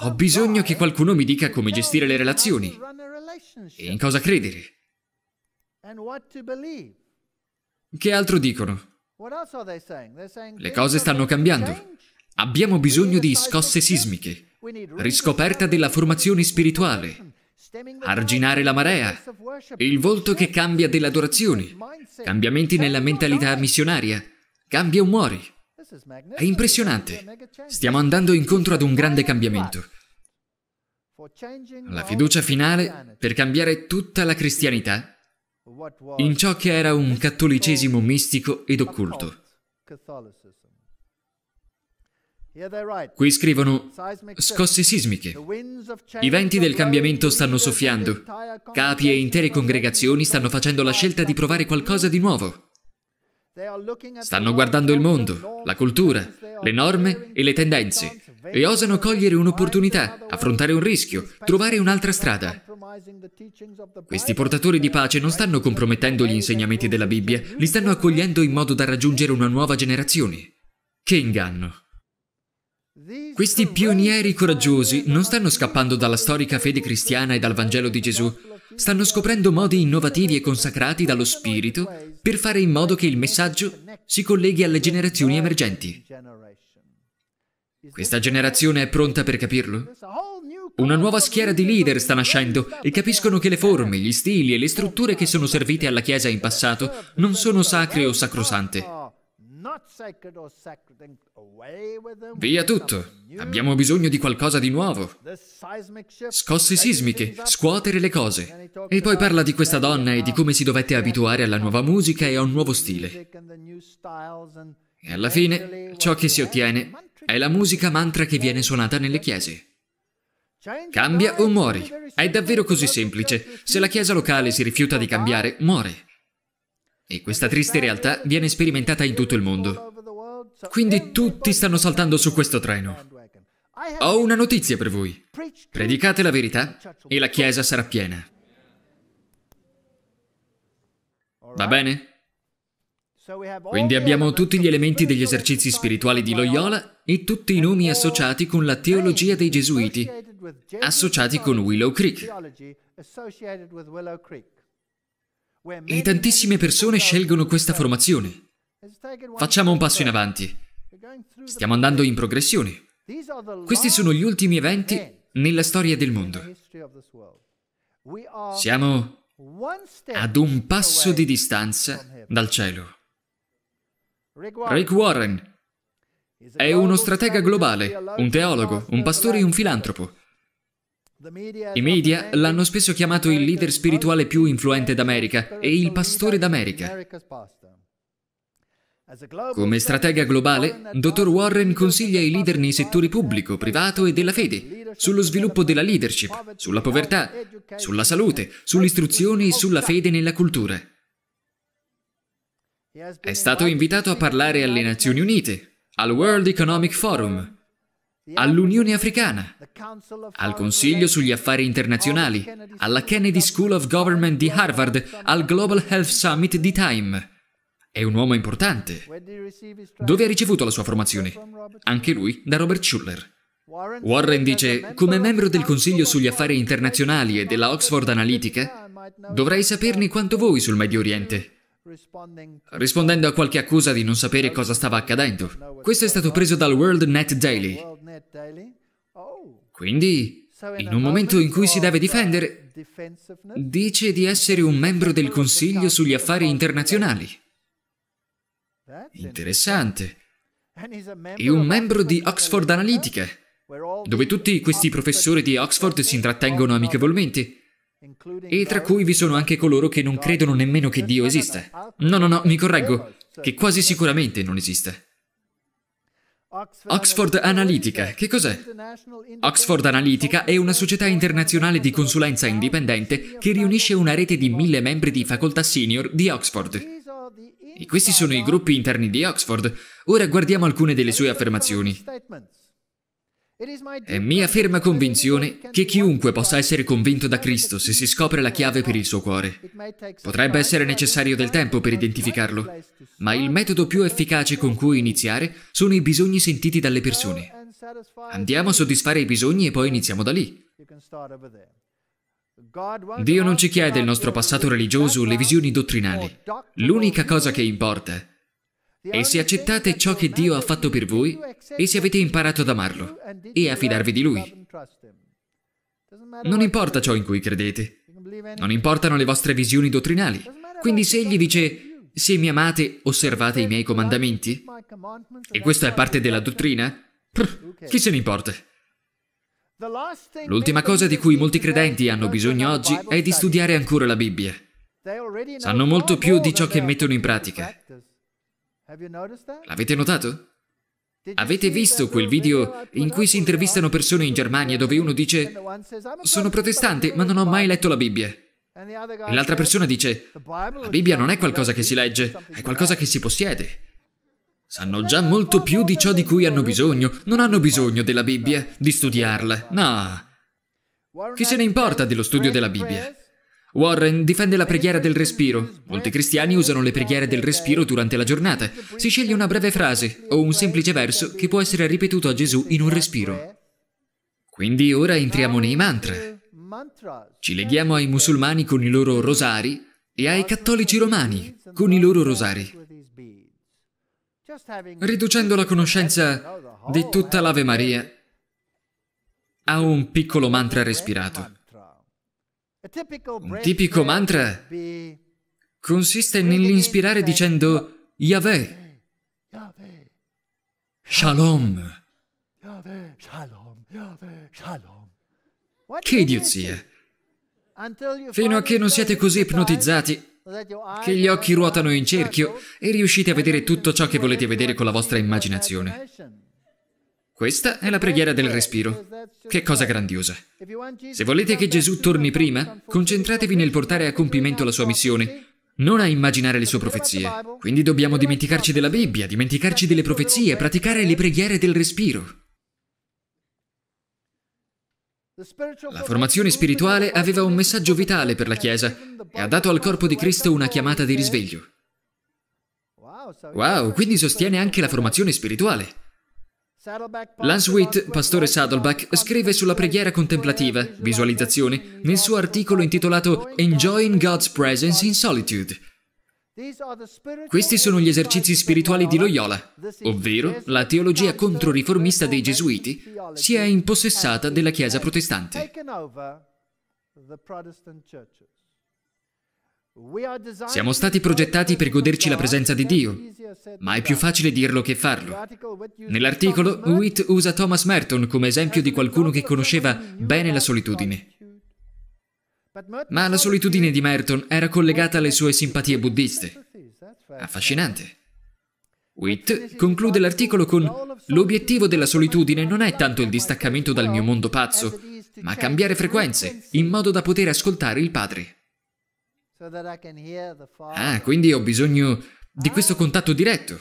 Ho bisogno che qualcuno mi dica come gestire le relazioni e in cosa credere. Che altro dicono? Le cose stanno cambiando. Abbiamo bisogno di scosse sismiche, riscoperta della formazione spirituale, arginare la marea, il volto che cambia dell'adorazione, cambiamenti nella mentalità missionaria, cambia o muori. È impressionante. Stiamo andando incontro ad un grande cambiamento. La fiducia finale per cambiare tutta la cristianità in ciò che era un cattolicesimo mistico ed occulto. Qui scrivono scosse sismiche. I venti del cambiamento stanno soffiando. Capi e intere congregazioni stanno facendo la scelta di provare qualcosa di nuovo. Stanno guardando il mondo, la cultura, le norme e le tendenze e osano cogliere un'opportunità, affrontare un rischio, trovare un'altra strada. Questi portatori di pace non stanno compromettendo gli insegnamenti della Bibbia, li stanno accogliendo in modo da raggiungere una nuova generazione. Che inganno! Questi pionieri coraggiosi non stanno scappando dalla storica fede cristiana e dal Vangelo di Gesù, stanno scoprendo modi innovativi e consacrati dallo Spirito per fare in modo che il messaggio si colleghi alle generazioni emergenti. Questa generazione è pronta per capirlo? Una nuova schiera di leader sta nascendo e capiscono che le forme, gli stili e le strutture che sono servite alla Chiesa in passato non sono sacre o sacrosante. Via tutto! Abbiamo bisogno di qualcosa di nuovo. Scosse sismiche, scuotere le cose. E poi parla di questa donna e di come si dovette abituare alla nuova musica e a un nuovo stile. E alla fine, ciò che si ottiene è la musica mantra che viene suonata nelle chiese. Cambia o muori. È davvero così semplice. Se la chiesa locale si rifiuta di cambiare, muore. E questa triste realtà viene sperimentata in tutto il mondo. Quindi tutti stanno saltando su questo treno. Ho una notizia per voi. Predicate la verità e la Chiesa sarà piena. Va bene? Quindi abbiamo tutti gli elementi degli esercizi spirituali di Loyola e tutti i nomi associati con la teologia dei Gesuiti, associati con Willow Creek. E tantissime persone scelgono questa formazione. Facciamo un passo in avanti. Stiamo andando in progressione. Questi sono gli ultimi eventi nella storia del mondo. Siamo ad un passo di distanza dal cielo. Rick Warren è uno stratega globale, un teologo, un pastore e un filantropo. I media l'hanno spesso chiamato il leader spirituale più influente d'America e il pastore d'America. Come stratega globale, Dr. Warren consiglia i leader nei settori pubblico, privato e della fede, sullo sviluppo della leadership, sulla povertà, sulla salute, sull'istruzione e sulla fede nella cultura. È stato invitato a parlare alle Nazioni Unite, al World Economic Forum, all'Unione Africana, al Consiglio sugli affari internazionali, alla Kennedy School of Government di Harvard, al Global Health Summit di Time. È un uomo importante. Dove ha ricevuto la sua formazione? Anche lui da Robert Schuller. Warren dice, come membro del Consiglio sugli affari internazionali e della Oxford Analytica, dovrei saperne quanto voi sul Medio Oriente rispondendo a qualche accusa di non sapere cosa stava accadendo. Questo è stato preso dal World Net Daily. Oh. Quindi, in un momento in cui si deve difendere, dice di essere un membro del Consiglio sugli affari internazionali. Interessante. È un membro di Oxford Analytica, dove tutti questi professori di Oxford si intrattengono amichevolmente, e tra cui vi sono anche coloro che non credono nemmeno che Dio esista. No, no, no, mi correggo, che quasi sicuramente non esista. Oxford Analytica, che cos'è? Oxford Analytica è una società internazionale di consulenza indipendente che riunisce una rete di mille membri di facoltà senior di Oxford. E questi sono i gruppi interni di Oxford. Ora guardiamo alcune delle sue affermazioni. È mia ferma convinzione che chiunque possa essere convinto da Cristo se si scopre la chiave per il suo cuore. Potrebbe essere necessario del tempo per identificarlo, ma il metodo più efficace con cui iniziare sono i bisogni sentiti dalle persone. Andiamo a soddisfare i bisogni e poi iniziamo da lì. Dio non ci chiede il nostro passato religioso o le visioni dottrinali. L'unica cosa che importa è e se accettate ciò che Dio ha fatto per voi, e se avete imparato ad amarlo e a fidarvi di Lui. Non importa ciò in cui credete, non importano le vostre visioni dottrinali. Quindi se Egli dice, se mi amate, osservate i miei comandamenti, e questa è parte della dottrina, prr, chi se ne importa? L'ultima cosa di cui molti credenti hanno bisogno oggi è di studiare ancora la Bibbia. Sanno molto più di ciò che mettono in pratica. L'avete notato? Avete visto quel video uh, in cui si intervistano persone in Germania dove uno dice «Sono protestante, ma non ho mai letto la Bibbia». E l'altra persona dice «La Bibbia non è qualcosa che si legge, è qualcosa che si possiede». Sanno già molto più di ciò di cui hanno bisogno. Non hanno bisogno della Bibbia, di studiarla. No. Chi se ne importa dello studio della Bibbia? Warren difende la preghiera del respiro. Molti cristiani usano le preghiere del respiro durante la giornata. Si sceglie una breve frase o un semplice verso che può essere ripetuto a Gesù in un respiro. Quindi ora entriamo nei mantra. Ci leghiamo ai musulmani con i loro rosari e ai cattolici romani con i loro rosari. Riducendo la conoscenza di tutta l'Ave Maria a un piccolo mantra respirato. Un tipico mantra consiste nell'inspirare dicendo Yahweh, Shalom. Che idiozia! Fino a che non siete così ipnotizzati che gli occhi ruotano in cerchio e riuscite a vedere tutto ciò che volete vedere con la vostra immaginazione. Questa è la preghiera del respiro. Che cosa grandiosa. Se volete che Gesù torni prima, concentratevi nel portare a compimento la sua missione, non a immaginare le sue profezie. Quindi dobbiamo dimenticarci della Bibbia, dimenticarci delle profezie, praticare le preghiere del respiro. La formazione spirituale aveva un messaggio vitale per la Chiesa e ha dato al corpo di Cristo una chiamata di risveglio. Wow, quindi sostiene anche la formazione spirituale. Lance pastore Saddleback, scrive sulla preghiera contemplativa, visualizzazione, nel suo articolo intitolato Enjoying God's Presence in Solitude. Questi sono gli esercizi spirituali di Loyola, ovvero la teologia controriformista dei Gesuiti si è impossessata della Chiesa protestante. Siamo stati progettati per goderci la presenza di Dio, ma è più facile dirlo che farlo. Nell'articolo, Witt usa Thomas Merton come esempio di qualcuno che conosceva bene la solitudine. Ma la solitudine di Merton era collegata alle sue simpatie buddiste. Affascinante. Witt conclude l'articolo con L'obiettivo della solitudine non è tanto il distaccamento dal mio mondo pazzo, ma cambiare frequenze in modo da poter ascoltare il Padre. Ah, quindi ho bisogno di questo ah, contatto diretto.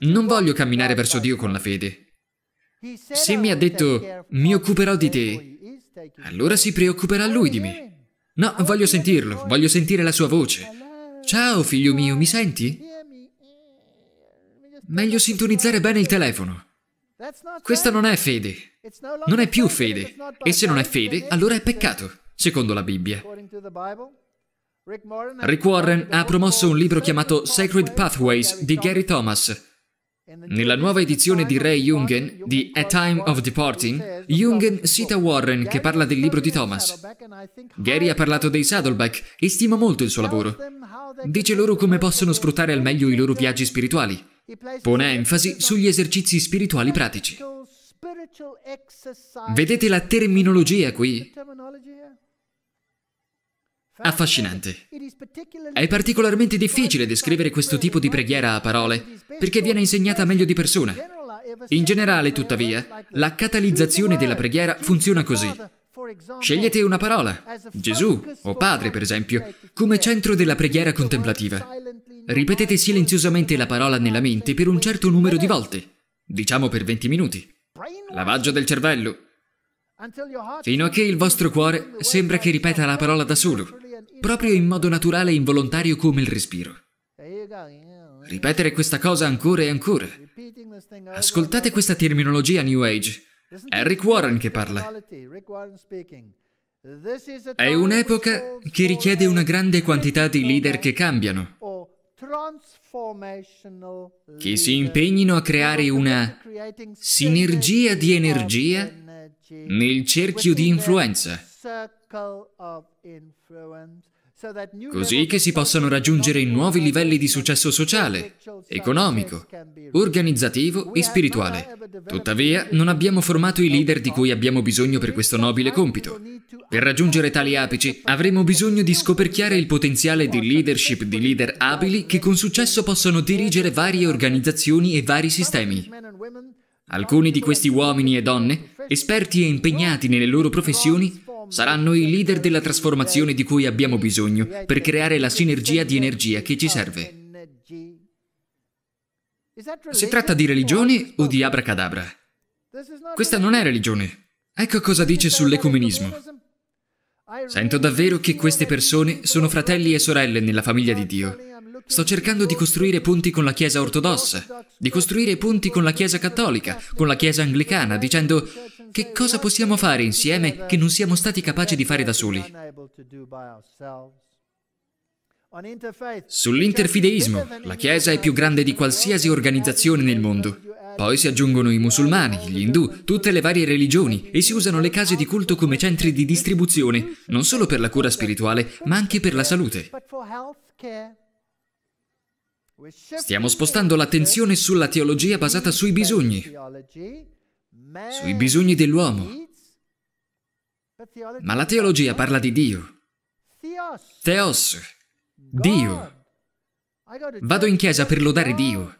Non voglio camminare verso Dio con la fede. Se mi ha detto mi occuperò di te, allora si preoccuperà lui di me. No, voglio sentirlo, voglio sentire la sua voce. Ciao figlio mio, mi senti? Meglio sintonizzare bene il telefono. Questa non è fede. Non è più fede. E se non è fede, allora è peccato, secondo la Bibbia. Rick Warren ha promosso un libro chiamato Sacred Pathways di Gary Thomas. Nella nuova edizione di Ray Jungen, di A Time of Departing, Jungen cita Warren che parla del libro di Thomas. Gary ha parlato dei Saddleback e stima molto il suo lavoro. Dice loro come possono sfruttare al meglio i loro viaggi spirituali pone enfasi sugli esercizi spirituali pratici. Vedete la terminologia qui? Affascinante. È particolarmente difficile descrivere questo tipo di preghiera a parole, perché viene insegnata meglio di persona. In generale, tuttavia, la catalizzazione della preghiera funziona così. Scegliete una parola, Gesù o Padre per esempio, come centro della preghiera contemplativa. Ripetete silenziosamente la parola nella mente per un certo numero di volte, diciamo per 20 minuti. Lavaggio del cervello. Fino a che il vostro cuore sembra che ripeta la parola da solo, proprio in modo naturale e involontario come il respiro. Ripetere questa cosa ancora e ancora. Ascoltate questa terminologia New Age. È Rick Warren che parla. È un'epoca che richiede una grande quantità di leader che cambiano, che si impegnino a creare una sinergia di energia nel cerchio di influenza così che si possano raggiungere nuovi livelli di successo sociale, economico, organizzativo e spirituale. Tuttavia, non abbiamo formato i leader di cui abbiamo bisogno per questo nobile compito. Per raggiungere tali apici avremo bisogno di scoperchiare il potenziale di leadership di leader abili che con successo possano dirigere varie organizzazioni e vari sistemi. Alcuni di questi uomini e donne, esperti e impegnati nelle loro professioni, saranno i leader della trasformazione di cui abbiamo bisogno per creare la sinergia di energia che ci serve. Si tratta di religione o di abracadabra? Questa non è religione. Ecco cosa dice sull'ecumenismo. Sento davvero che queste persone sono fratelli e sorelle nella famiglia di Dio Sto cercando di costruire punti con la Chiesa ortodossa, di costruire punti con la Chiesa cattolica, con la Chiesa anglicana, dicendo che cosa possiamo fare insieme che non siamo stati capaci di fare da soli. Sull'interfideismo, la Chiesa è più grande di qualsiasi organizzazione nel mondo. Poi si aggiungono i musulmani, gli indù, tutte le varie religioni e si usano le case di culto come centri di distribuzione, non solo per la cura spirituale, ma anche per la salute. Stiamo spostando l'attenzione sulla teologia basata sui bisogni, sui bisogni dell'uomo. Ma la teologia parla di Dio. Theos, Dio. Vado in chiesa per lodare Dio.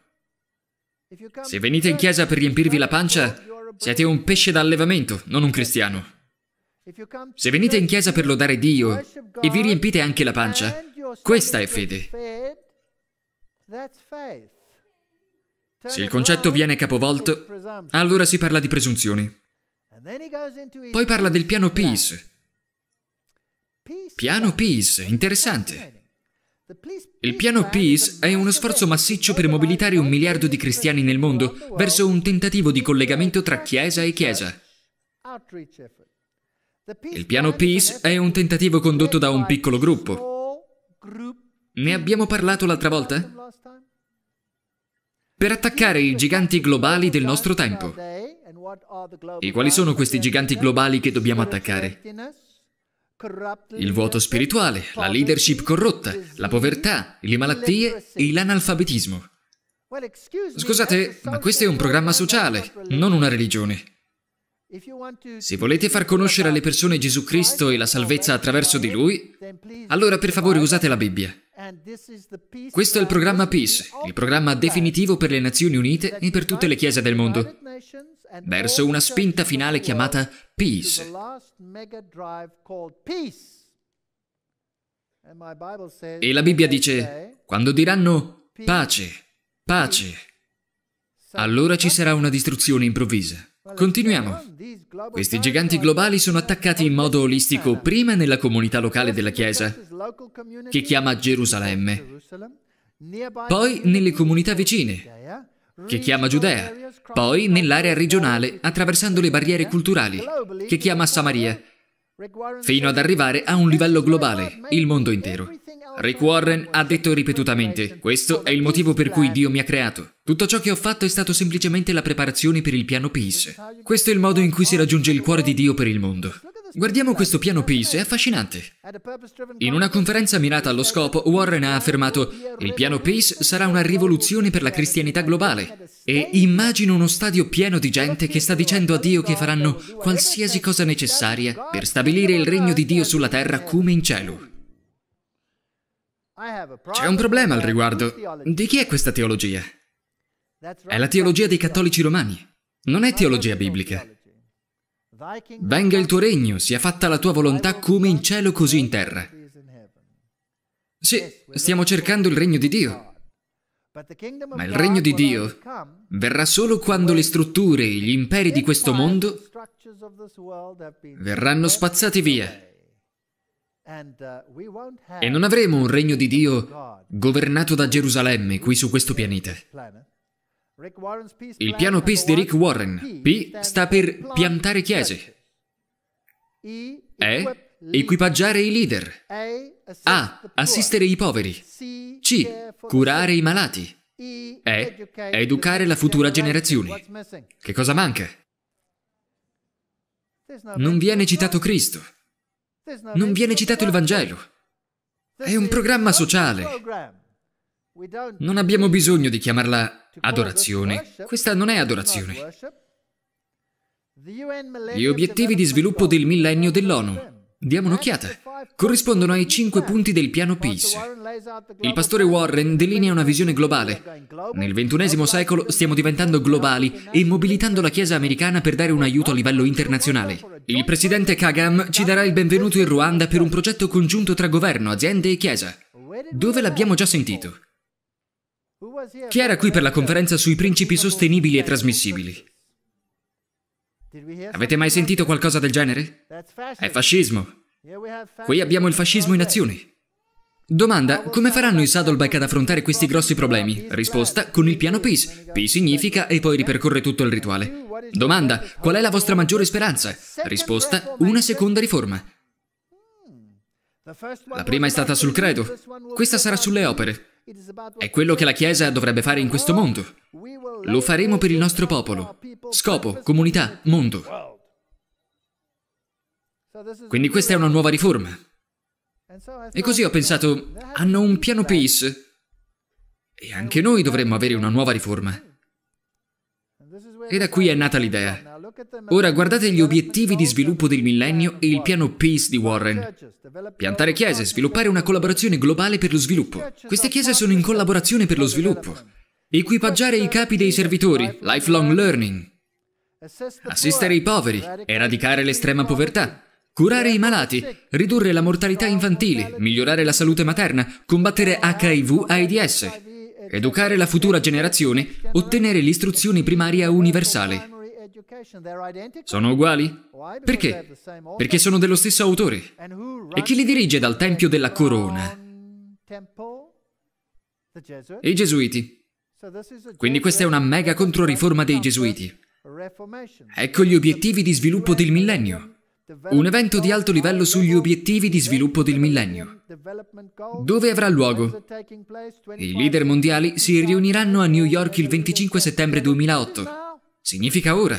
Se venite in chiesa per riempirvi la pancia, siete un pesce da allevamento, non un cristiano. Se venite in chiesa per lodare Dio e vi riempite anche la pancia, questa è fede. Se il concetto viene capovolto, allora si parla di presunzioni. Poi parla del piano Peace. Piano Peace, interessante. Il piano Peace è uno sforzo massiccio per mobilitare un miliardo di cristiani nel mondo verso un tentativo di collegamento tra Chiesa e Chiesa. Il piano Peace è un tentativo condotto da un piccolo gruppo. Ne abbiamo parlato l'altra volta? per attaccare i giganti globali del nostro tempo. E quali sono questi giganti globali che dobbiamo attaccare? Il vuoto spirituale, la leadership corrotta, la povertà, le malattie e l'analfabetismo. Scusate, ma questo è un programma sociale, non una religione. Se volete far conoscere alle persone Gesù Cristo e la salvezza attraverso di Lui, allora per favore usate la Bibbia. Questo è il programma Peace, il programma definitivo per le Nazioni Unite e per tutte le chiese del mondo, verso una spinta finale chiamata Peace. E la Bibbia dice, quando diranno pace, pace, allora ci sarà una distruzione improvvisa. Continuiamo. Questi giganti globali sono attaccati in modo olistico prima nella comunità locale della Chiesa, che chiama Gerusalemme, poi nelle comunità vicine, che chiama Giudea, poi nell'area regionale attraversando le barriere culturali, che chiama Samaria, fino ad arrivare a un livello globale, il mondo intero. Rick Warren ha detto ripetutamente, questo è il motivo per cui Dio mi ha creato. Tutto ciò che ho fatto è stato semplicemente la preparazione per il piano Peace. Questo è il modo in cui si raggiunge il cuore di Dio per il mondo. Guardiamo questo piano Peace, è affascinante. In una conferenza mirata allo scopo, Warren ha affermato «Il piano Peace sarà una rivoluzione per la cristianità globale». E immagino uno stadio pieno di gente che sta dicendo a Dio che faranno qualsiasi cosa necessaria per stabilire il regno di Dio sulla terra come in cielo. C'è un problema al riguardo. Di chi è questa teologia? È la teologia dei cattolici romani. Non è teologia biblica. Venga il tuo regno, sia fatta la tua volontà come in cielo così in terra. Sì, stiamo cercando il regno di Dio. Ma il regno di Dio verrà solo quando le strutture e gli imperi di questo mondo verranno spazzati via Uh, e non avremo un regno di Dio governato da Gerusalemme qui su questo pianeta. Il piano Peace di Rick Warren, P sta per piantare chiese, E eh? equipaggiare i leader, A assistere i poveri, C curare i malati, E educare la futura generazione. Che cosa manca? Non viene citato Cristo. Non viene citato il Vangelo. È un programma sociale. Non abbiamo bisogno di chiamarla adorazione. Questa non è adorazione. Gli obiettivi di sviluppo del millennio dell'ONU Diamo un'occhiata. Corrispondono ai cinque punti del piano Peace. Il pastore Warren delinea una visione globale. Nel ventunesimo secolo stiamo diventando globali e mobilitando la Chiesa americana per dare un aiuto a livello internazionale. Il presidente Kagam ci darà il benvenuto in Ruanda per un progetto congiunto tra governo, aziende e Chiesa. Dove l'abbiamo già sentito? Chi era qui per la conferenza sui principi sostenibili e trasmissibili? Avete mai sentito qualcosa del genere? È fascismo. Qui abbiamo il fascismo in azione. Domanda, come faranno i Saddleback ad affrontare questi grossi problemi? Risposta, con il piano Peace. P significa e poi ripercorre tutto il rituale. Domanda, qual è la vostra maggiore speranza? Risposta, una seconda riforma. Hmm. La prima è stata sul credo, questa sarà sulle opere. È quello che la Chiesa dovrebbe fare in questo mondo. Lo faremo per il nostro popolo. Scopo, comunità, mondo. Quindi questa è una nuova riforma. E così ho pensato, hanno un piano peace. E anche noi dovremmo avere una nuova riforma. E da qui è nata l'idea. Ora guardate gli obiettivi di sviluppo del millennio e il piano Peace di Warren. Piantare chiese, sviluppare una collaborazione globale per lo sviluppo. Queste chiese sono in collaborazione per lo sviluppo. Equipaggiare i capi dei servitori, lifelong learning. Assistere i poveri, eradicare l'estrema povertà, curare i malati, ridurre la mortalità infantile, migliorare la salute materna, combattere HIV-AIDS, educare la futura generazione, ottenere l'istruzione primaria universale. Sono uguali? Perché? Perché sono dello stesso autore. E chi li dirige dal Tempio della Corona? I Gesuiti. Quindi questa è una mega controriforma dei Gesuiti. Ecco gli obiettivi di sviluppo del millennio. Un evento di alto livello sugli obiettivi di sviluppo del millennio. Dove avrà luogo? I leader mondiali si riuniranno a New York il 25 settembre 2008. Significa ora.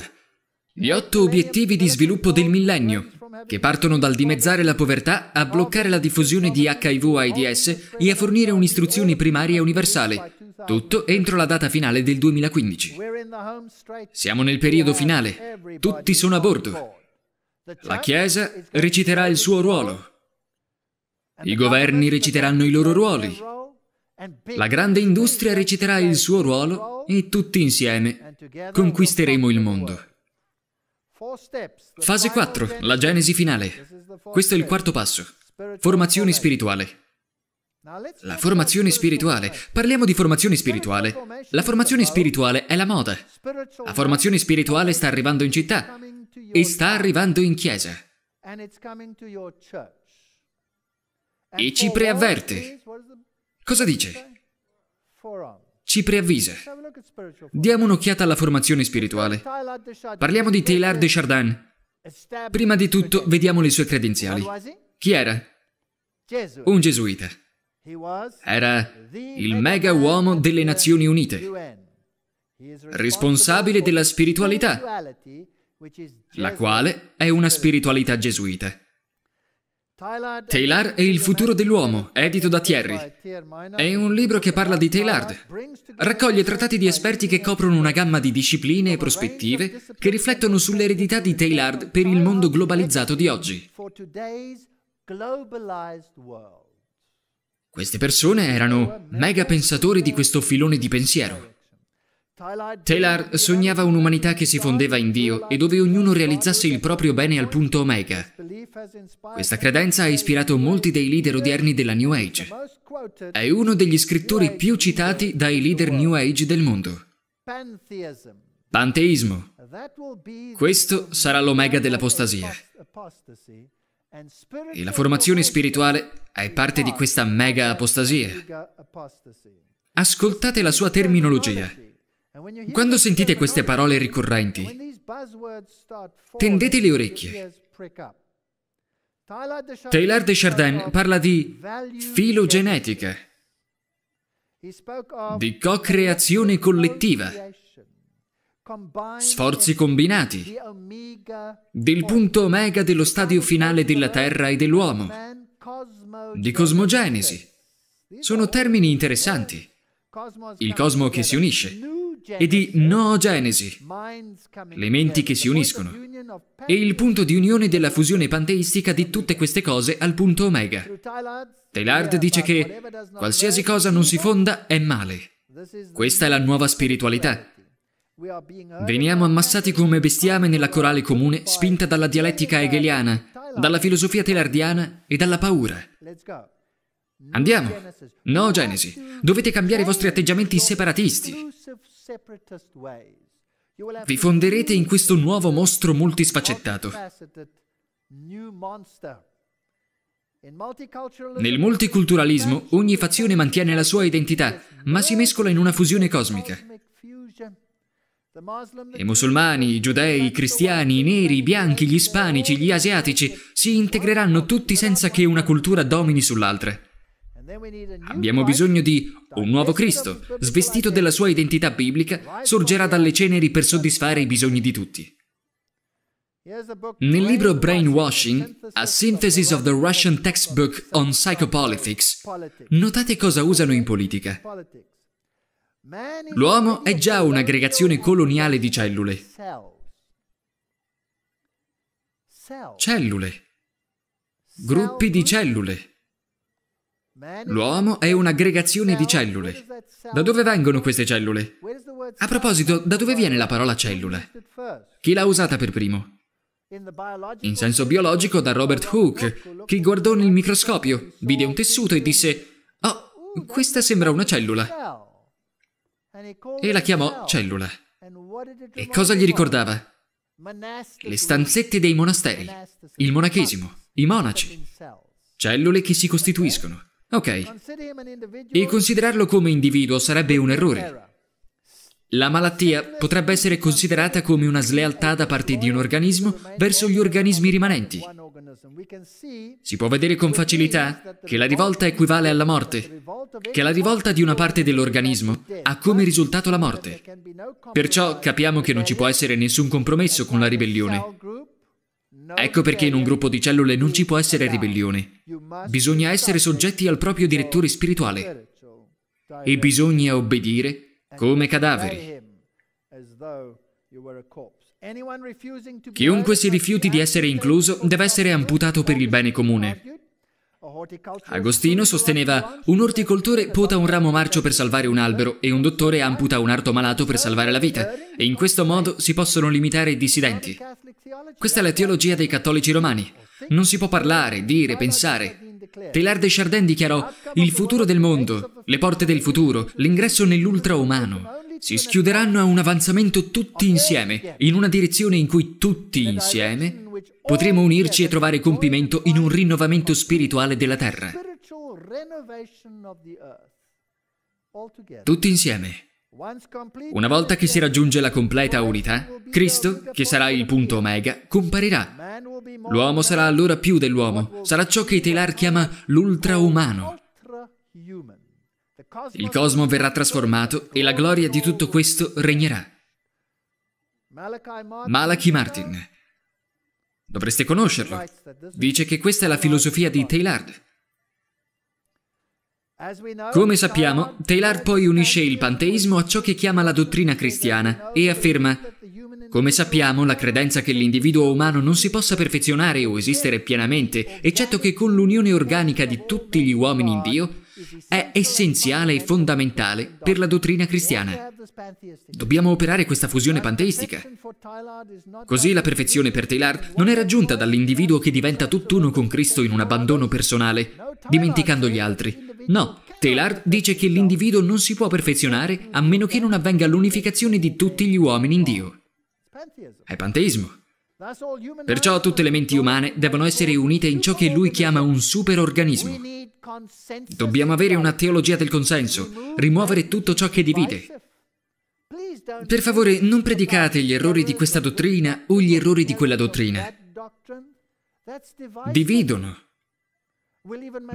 Gli otto obiettivi di sviluppo del millennio, che partono dal dimezzare la povertà a bloccare la diffusione di HIV-AIDS e a fornire un'istruzione primaria universale, tutto entro la data finale del 2015. Siamo nel periodo finale, tutti sono a bordo. La Chiesa reciterà il suo ruolo, i governi reciteranno i loro ruoli, la grande industria reciterà il suo ruolo e tutti insieme conquisteremo il mondo. Fase 4, la genesi finale. Questo è il quarto passo. Formazione spirituale. La formazione spirituale. Parliamo di formazione spirituale. La formazione spirituale è la moda. La formazione spirituale sta arrivando in città e sta arrivando in chiesa. E ci preavverte. Cosa dice? ci preavvisa. Diamo un'occhiata alla formazione spirituale. Parliamo di Taylor de Chardin. Prima di tutto vediamo le sue credenziali. Chi era? Un gesuita. Era il mega uomo delle Nazioni Unite, responsabile della spiritualità, la quale è una spiritualità gesuita. Taylor e il futuro dell'uomo, edito da Thierry. È un libro che parla di Taylor. Raccoglie trattati di esperti che coprono una gamma di discipline e prospettive che riflettono sull'eredità di Taylor per il mondo globalizzato di oggi. Queste persone erano mega pensatori di questo filone di pensiero. Taylor sognava un'umanità che si fondeva in Dio e dove ognuno realizzasse il proprio bene al punto omega. Questa credenza ha ispirato molti dei leader odierni della New Age. È uno degli scrittori più citati dai leader New Age del mondo. Panteismo. Questo sarà l'omega dell'apostasia. E la formazione spirituale è parte di questa mega apostasia. Ascoltate la sua terminologia. Quando sentite queste parole ricorrenti, tendete le orecchie. Taylor de Chardin parla di filogenetica, di co-creazione collettiva, sforzi combinati, del punto omega dello stadio finale della Terra e dell'uomo, di cosmogenesi. Sono termini interessanti. Il cosmo che si unisce e di no-genesi, le menti che si uniscono, e il punto di unione della fusione panteistica di tutte queste cose al punto omega. Teilhard dice che qualsiasi cosa non si fonda è male. Questa è la nuova spiritualità. Veniamo ammassati come bestiame nella corale comune spinta dalla dialettica hegeliana, dalla filosofia telardiana e dalla paura. Andiamo! No, Genesi, dovete cambiare i vostri atteggiamenti separatisti. Vi fonderete in questo nuovo mostro multisfaccettato. Nel multiculturalismo ogni fazione mantiene la sua identità, ma si mescola in una fusione cosmica. I musulmani, i giudei, i cristiani, i neri, i bianchi, gli ispanici, gli asiatici si integreranno tutti senza che una cultura domini sull'altra. Abbiamo bisogno di un nuovo Cristo, svestito della sua identità biblica, sorgerà dalle ceneri per soddisfare i bisogni di tutti. Nel libro Brainwashing, A Synthesis of the Russian Textbook on Psychopolitics, notate cosa usano in politica. L'uomo è già un'aggregazione coloniale di cellule. Cellule. Gruppi di cellule. L'uomo è un'aggregazione di cellule. Da dove vengono queste cellule? A proposito, da dove viene la parola cellula? Chi l'ha usata per primo? In senso biologico da Robert Hooke, che guardò nel microscopio, vide un tessuto e disse «Oh, questa sembra una cellula». E la chiamò cellula. E cosa gli ricordava? Le stanzette dei monasteri, il monachesimo, i monaci, cellule che si costituiscono. Ok. E considerarlo come individuo sarebbe un errore. La malattia potrebbe essere considerata come una slealtà da parte di un organismo verso gli organismi rimanenti. Si può vedere con facilità che la rivolta equivale alla morte, che la rivolta di una parte dell'organismo ha come risultato la morte. Perciò capiamo che non ci può essere nessun compromesso con la ribellione. Ecco perché in un gruppo di cellule non ci può essere ribellione. Bisogna essere soggetti al proprio direttore spirituale e bisogna obbedire come cadaveri. Chiunque si rifiuti di essere incluso deve essere amputato per il bene comune. Agostino sosteneva un orticoltore pota un ramo marcio per salvare un albero e un dottore amputa un arto malato per salvare la vita e in questo modo si possono limitare i dissidenti. Questa è la teologia dei cattolici romani. Non si può parlare, dire, pensare. Teilhard de Chardin dichiarò «Il futuro del mondo, le porte del futuro, l'ingresso nell'ultraumano». Si schiuderanno a un avanzamento tutti insieme, in una direzione in cui tutti insieme potremo unirci e trovare compimento in un rinnovamento spirituale della terra. Tutti insieme. Una volta che si raggiunge la completa unità, Cristo, che sarà il punto omega, comparirà. L'uomo sarà allora più dell'uomo, sarà ciò che Taylor chiama l'ultraumano. Il cosmo verrà trasformato e la gloria di tutto questo regnerà. Malachi Martin. Dovreste conoscerlo. Dice che questa è la filosofia di Taylor. Come sappiamo, Taylor poi unisce il panteismo a ciò che chiama la dottrina cristiana e afferma come sappiamo, la credenza che l'individuo umano non si possa perfezionare o esistere pienamente, eccetto che con l'unione organica di tutti gli uomini in Dio, è essenziale e fondamentale per la dottrina cristiana. Dobbiamo operare questa fusione panteistica. Così la perfezione per Taylor non è raggiunta dall'individuo che diventa tutt'uno con Cristo in un abbandono personale, dimenticando gli altri, No, Taylor dice che l'individuo non si può perfezionare a meno che non avvenga l'unificazione di tutti gli uomini in Dio. È panteismo. Perciò tutte le menti umane devono essere unite in ciò che lui chiama un superorganismo. Dobbiamo avere una teologia del consenso, rimuovere tutto ciò che divide. Per favore, non predicate gli errori di questa dottrina o gli errori di quella dottrina. Dividono.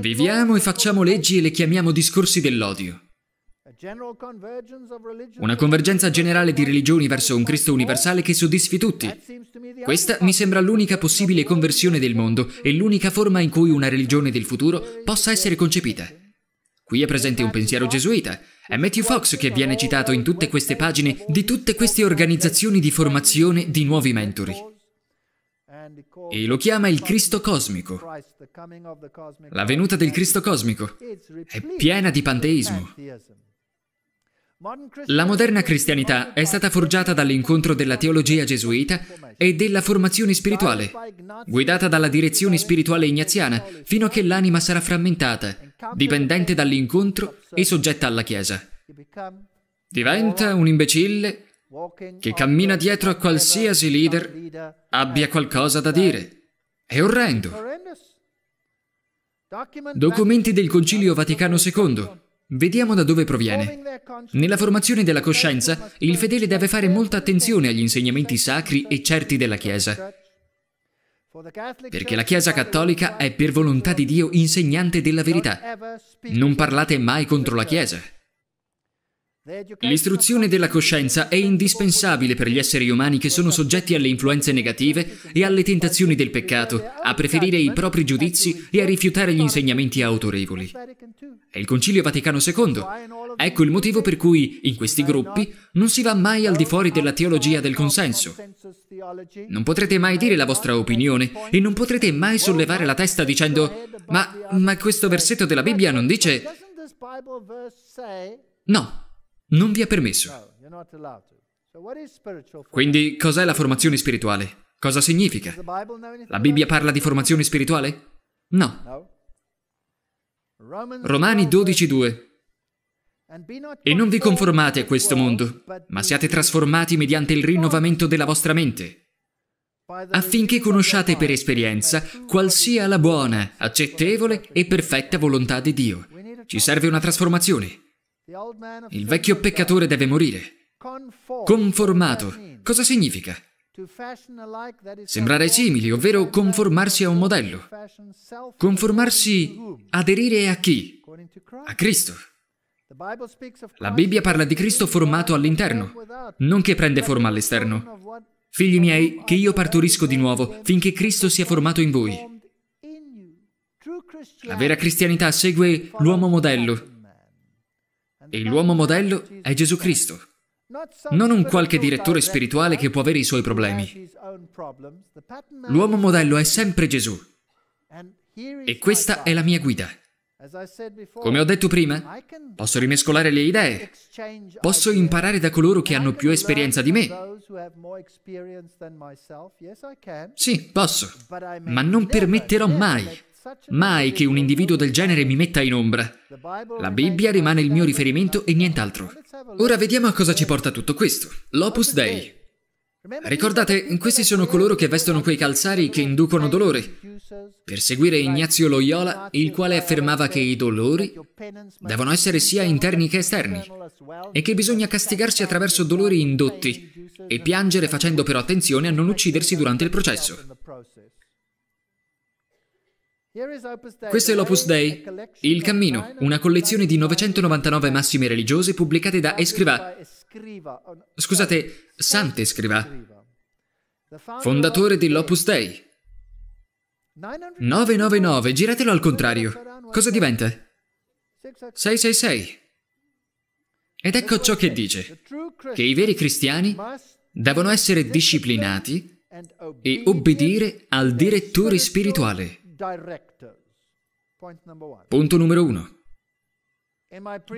Viviamo e facciamo leggi e le chiamiamo discorsi dell'odio. Una convergenza generale di religioni verso un Cristo universale che soddisfi tutti. Questa mi sembra l'unica possibile conversione del mondo e l'unica forma in cui una religione del futuro possa essere concepita. Qui è presente un pensiero gesuita. È Matthew Fox che viene citato in tutte queste pagine di tutte queste organizzazioni di formazione di nuovi mentori e lo chiama il Cristo cosmico. La venuta del Cristo cosmico è piena di panteismo. La moderna cristianità è stata forgiata dall'incontro della teologia gesuita e della formazione spirituale, guidata dalla direzione spirituale ignaziana, fino a che l'anima sarà frammentata, dipendente dall'incontro e soggetta alla Chiesa. Diventa un imbecille che cammina dietro a qualsiasi leader abbia qualcosa da dire. È orrendo. Documenti del Concilio Vaticano II. Vediamo da dove proviene. Nella formazione della coscienza, il fedele deve fare molta attenzione agli insegnamenti sacri e certi della Chiesa. Perché la Chiesa cattolica è per volontà di Dio insegnante della verità. Non parlate mai contro la Chiesa. L'istruzione della coscienza è indispensabile per gli esseri umani che sono soggetti alle influenze negative e alle tentazioni del peccato, a preferire i propri giudizi e a rifiutare gli insegnamenti autorevoli. È il Concilio Vaticano II. Ecco il motivo per cui, in questi gruppi, non si va mai al di fuori della teologia del consenso. Non potrete mai dire la vostra opinione e non potrete mai sollevare la testa dicendo «Ma, ma questo versetto della Bibbia non dice...» No, non vi è permesso. Quindi cos'è la formazione spirituale? Cosa significa? La Bibbia parla di formazione spirituale? No. Romani 12.2 E non vi conformate a questo mondo, ma siate trasformati mediante il rinnovamento della vostra mente, affinché conosciate per esperienza qual sia la buona, accettevole e perfetta volontà di Dio. Ci serve una trasformazione. Il vecchio peccatore deve morire. Conformato. Cosa significa? Sembrare simili, ovvero conformarsi a un modello. Conformarsi, aderire a chi? A Cristo. La Bibbia parla di Cristo formato all'interno, non che prende forma all'esterno. Figli miei, che io partorisco di nuovo finché Cristo sia formato in voi. La vera cristianità segue l'uomo modello, e l'uomo modello è Gesù Cristo. Non un qualche direttore spirituale che può avere i suoi problemi. L'uomo modello è sempre Gesù. E questa è la mia guida. Come ho detto prima, posso rimescolare le idee, posso imparare da coloro che hanno più esperienza di me. Sì, posso, ma non permetterò mai Mai che un individuo del genere mi metta in ombra. La Bibbia rimane il mio riferimento e nient'altro. Ora vediamo a cosa ci porta tutto questo. L'Opus Dei. Ricordate, questi sono coloro che vestono quei calzari che inducono dolore. Per seguire Ignazio Loyola, il quale affermava che i dolori devono essere sia interni che esterni e che bisogna castigarsi attraverso dolori indotti e piangere facendo però attenzione a non uccidersi durante il processo. Questo è l'Opus Dei, Il Cammino, una collezione di 999 massime religiose pubblicate da Escrivà. Scusate, Sante Escrivà, fondatore dell'Opus Dei. 999, giratelo al contrario. Cosa diventa? 666. Ed ecco ciò che dice, che i veri cristiani devono essere disciplinati e obbedire al direttore spirituale. Punto numero 1.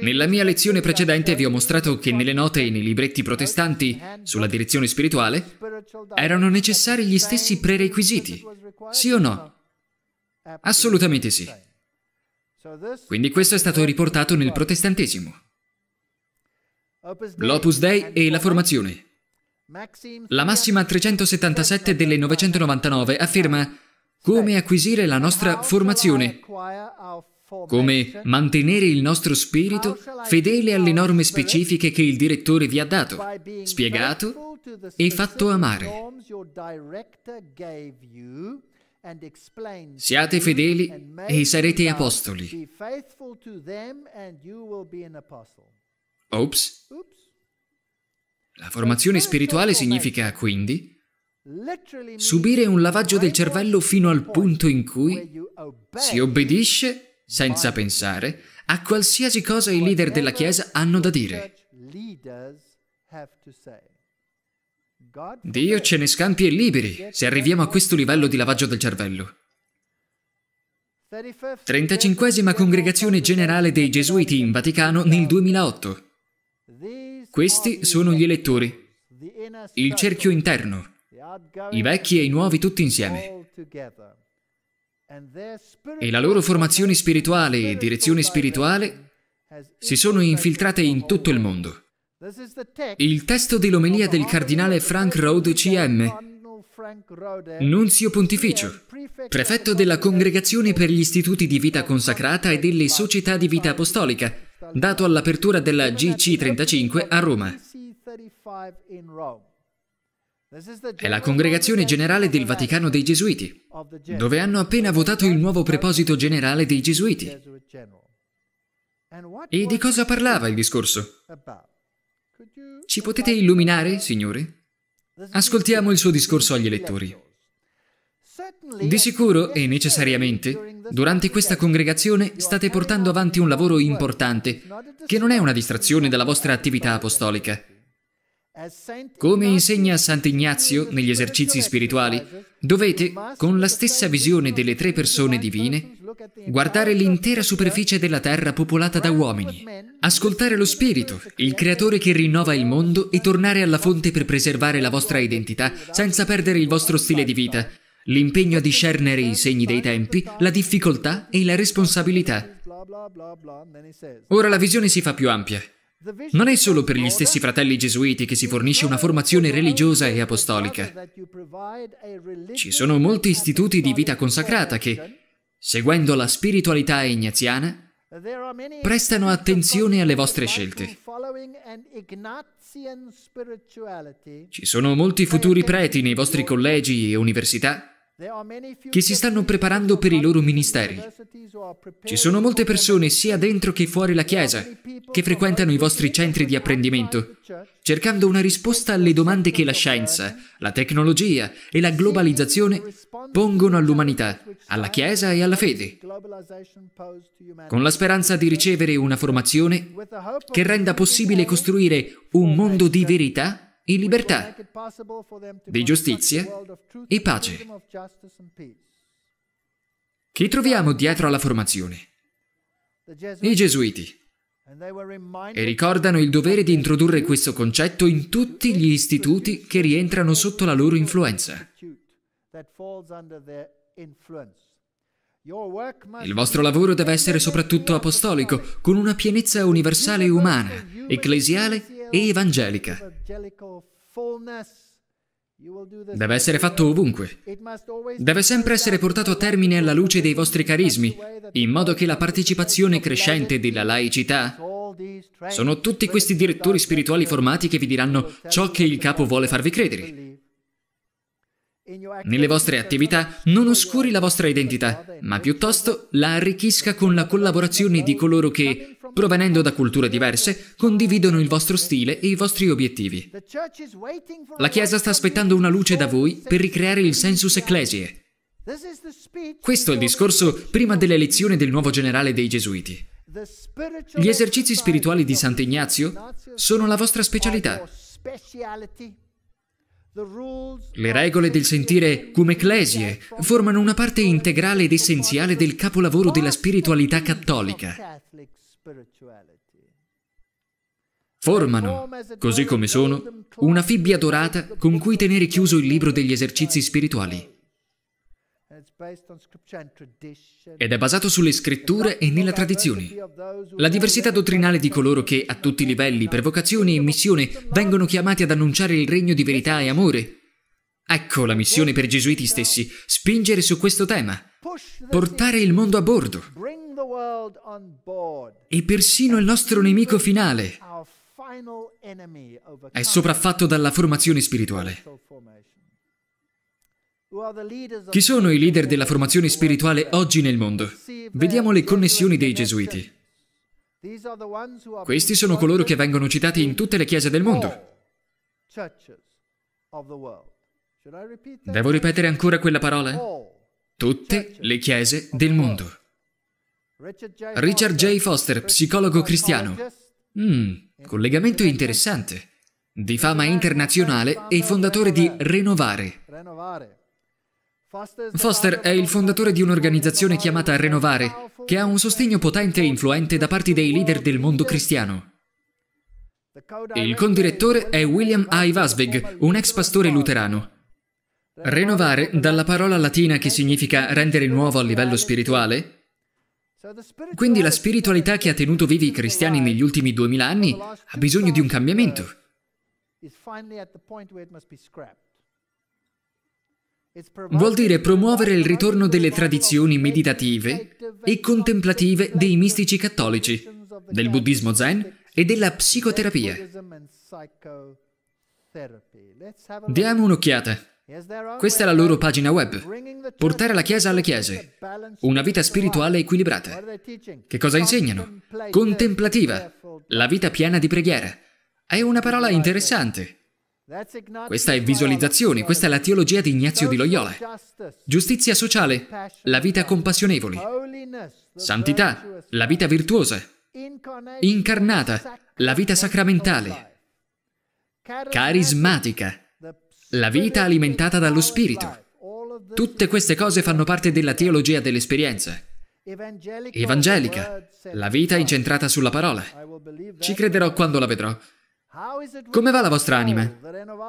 Nella mia lezione precedente vi ho mostrato che nelle note e nei libretti protestanti sulla direzione spirituale erano necessari gli stessi prerequisiti, sì o no? Assolutamente sì. Quindi questo è stato riportato nel protestantesimo. L'Opus Dei e la formazione. La massima 377 delle 999 afferma come acquisire la nostra formazione, come mantenere il nostro spirito fedele alle norme specifiche che il direttore vi ha dato, spiegato e fatto amare. Siate fedeli e sarete apostoli. Ops. La formazione spirituale significa quindi Subire un lavaggio del cervello fino al punto in cui si obbedisce senza pensare a qualsiasi cosa i leader della Chiesa hanno da dire. Dio ce ne scampi e liberi se arriviamo a questo livello di lavaggio del cervello. 35 Congregazione Generale dei Gesuiti in Vaticano nel 2008. Questi sono gli elettori. Il cerchio interno i vecchi e i nuovi tutti insieme. E la loro formazione spirituale e direzione spirituale si sono infiltrate in tutto il mondo. Il testo dell'omelia del cardinale Frank Rode CM Nunzio Pontificio, prefetto della Congregazione per gli Istituti di Vita Consacrata e delle Società di Vita Apostolica, dato all'apertura della GC35 a Roma. È la Congregazione Generale del Vaticano dei Gesuiti, dove hanno appena votato il nuovo preposito generale dei Gesuiti. E di cosa parlava il discorso? Ci potete illuminare, signore? Ascoltiamo il suo discorso agli elettori. Di sicuro e necessariamente, durante questa congregazione state portando avanti un lavoro importante, che non è una distrazione dalla vostra attività apostolica come insegna Sant'Ignazio negli esercizi spirituali, dovete, con la stessa visione delle tre persone divine, guardare l'intera superficie della terra popolata da uomini, ascoltare lo Spirito, il Creatore che rinnova il mondo e tornare alla fonte per preservare la vostra identità senza perdere il vostro stile di vita, l'impegno a discernere i segni dei tempi, la difficoltà e la responsabilità. Ora la visione si fa più ampia. Non è solo per gli stessi fratelli gesuiti che si fornisce una formazione religiosa e apostolica. Ci sono molti istituti di vita consacrata che, seguendo la spiritualità ignaziana, prestano attenzione alle vostre scelte. Ci sono molti futuri preti nei vostri collegi e università che si stanno preparando per i loro ministeri. Ci sono molte persone, sia dentro che fuori la Chiesa, che frequentano i vostri centri di apprendimento, cercando una risposta alle domande che la scienza, la tecnologia e la globalizzazione pongono all'umanità, alla Chiesa e alla fede, con la speranza di ricevere una formazione che renda possibile costruire un mondo di verità in libertà, di giustizia e pace. Chi troviamo dietro alla formazione? I gesuiti. E ricordano il dovere di introdurre questo concetto in tutti gli istituti che rientrano sotto la loro influenza. Il vostro lavoro deve essere soprattutto apostolico, con una pienezza universale umana, ecclesiale e evangelica. Deve essere fatto ovunque. Deve sempre essere portato a termine alla luce dei vostri carismi, in modo che la partecipazione crescente della laicità sono tutti questi direttori spirituali formati che vi diranno ciò che il capo vuole farvi credere. Nelle vostre attività non oscuri la vostra identità, ma piuttosto la arricchisca con la collaborazione di coloro che, provenendo da culture diverse, condividono il vostro stile e i vostri obiettivi. La Chiesa sta aspettando una luce da voi per ricreare il sensus ecclesiae. Questo è il discorso prima dell'elezione del nuovo generale dei Gesuiti. Gli esercizi spirituali di Sant'Ignazio sono la vostra specialità. Le regole del sentire come ecclesie formano una parte integrale ed essenziale del capolavoro della spiritualità cattolica. Formano, così come sono, una fibbia dorata con cui tenere chiuso il libro degli esercizi spirituali ed è basato sulle scritture e nella tradizione. La diversità dottrinale di coloro che, a tutti i livelli, per vocazione e missione, vengono chiamati ad annunciare il regno di verità e amore. Ecco la missione per i gesuiti stessi, spingere su questo tema, portare il mondo a bordo e persino il nostro nemico finale è sopraffatto dalla formazione spirituale. Chi sono i leader della formazione spirituale oggi nel mondo? Vediamo le connessioni dei gesuiti. Questi sono coloro che vengono citati in tutte le chiese del mondo. Devo ripetere ancora quella parola? Tutte le chiese del mondo. Richard J. Foster, psicologo cristiano. Mmm, collegamento interessante. Di fama internazionale e fondatore di Renovare. Foster è il fondatore di un'organizzazione chiamata Renovare, che ha un sostegno potente e influente da parte dei leader del mondo cristiano. Il condirettore è William I. Vasveg, un ex pastore luterano. Renovare, dalla parola latina che significa rendere nuovo a livello spirituale, quindi la spiritualità che ha tenuto vivi i cristiani negli ultimi duemila anni ha bisogno di un cambiamento. Vuol dire promuovere il ritorno delle tradizioni meditative e contemplative dei mistici cattolici, del buddismo zen e della psicoterapia. Diamo un'occhiata. Questa è la loro pagina web. Portare la Chiesa alle Chiese. Una vita spirituale equilibrata. Che cosa insegnano? Contemplativa. La vita piena di preghiera. È una parola interessante. Questa è visualizzazione, questa è la teologia di Ignazio di Loyola. Giustizia sociale, la vita compassionevole. Santità, la vita virtuosa. Incarnata, la vita sacramentale. Carismatica, la vita alimentata dallo Spirito. Tutte queste cose fanno parte della teologia dell'esperienza. Evangelica, la vita incentrata sulla parola. Ci crederò quando la vedrò. Come va la vostra anima?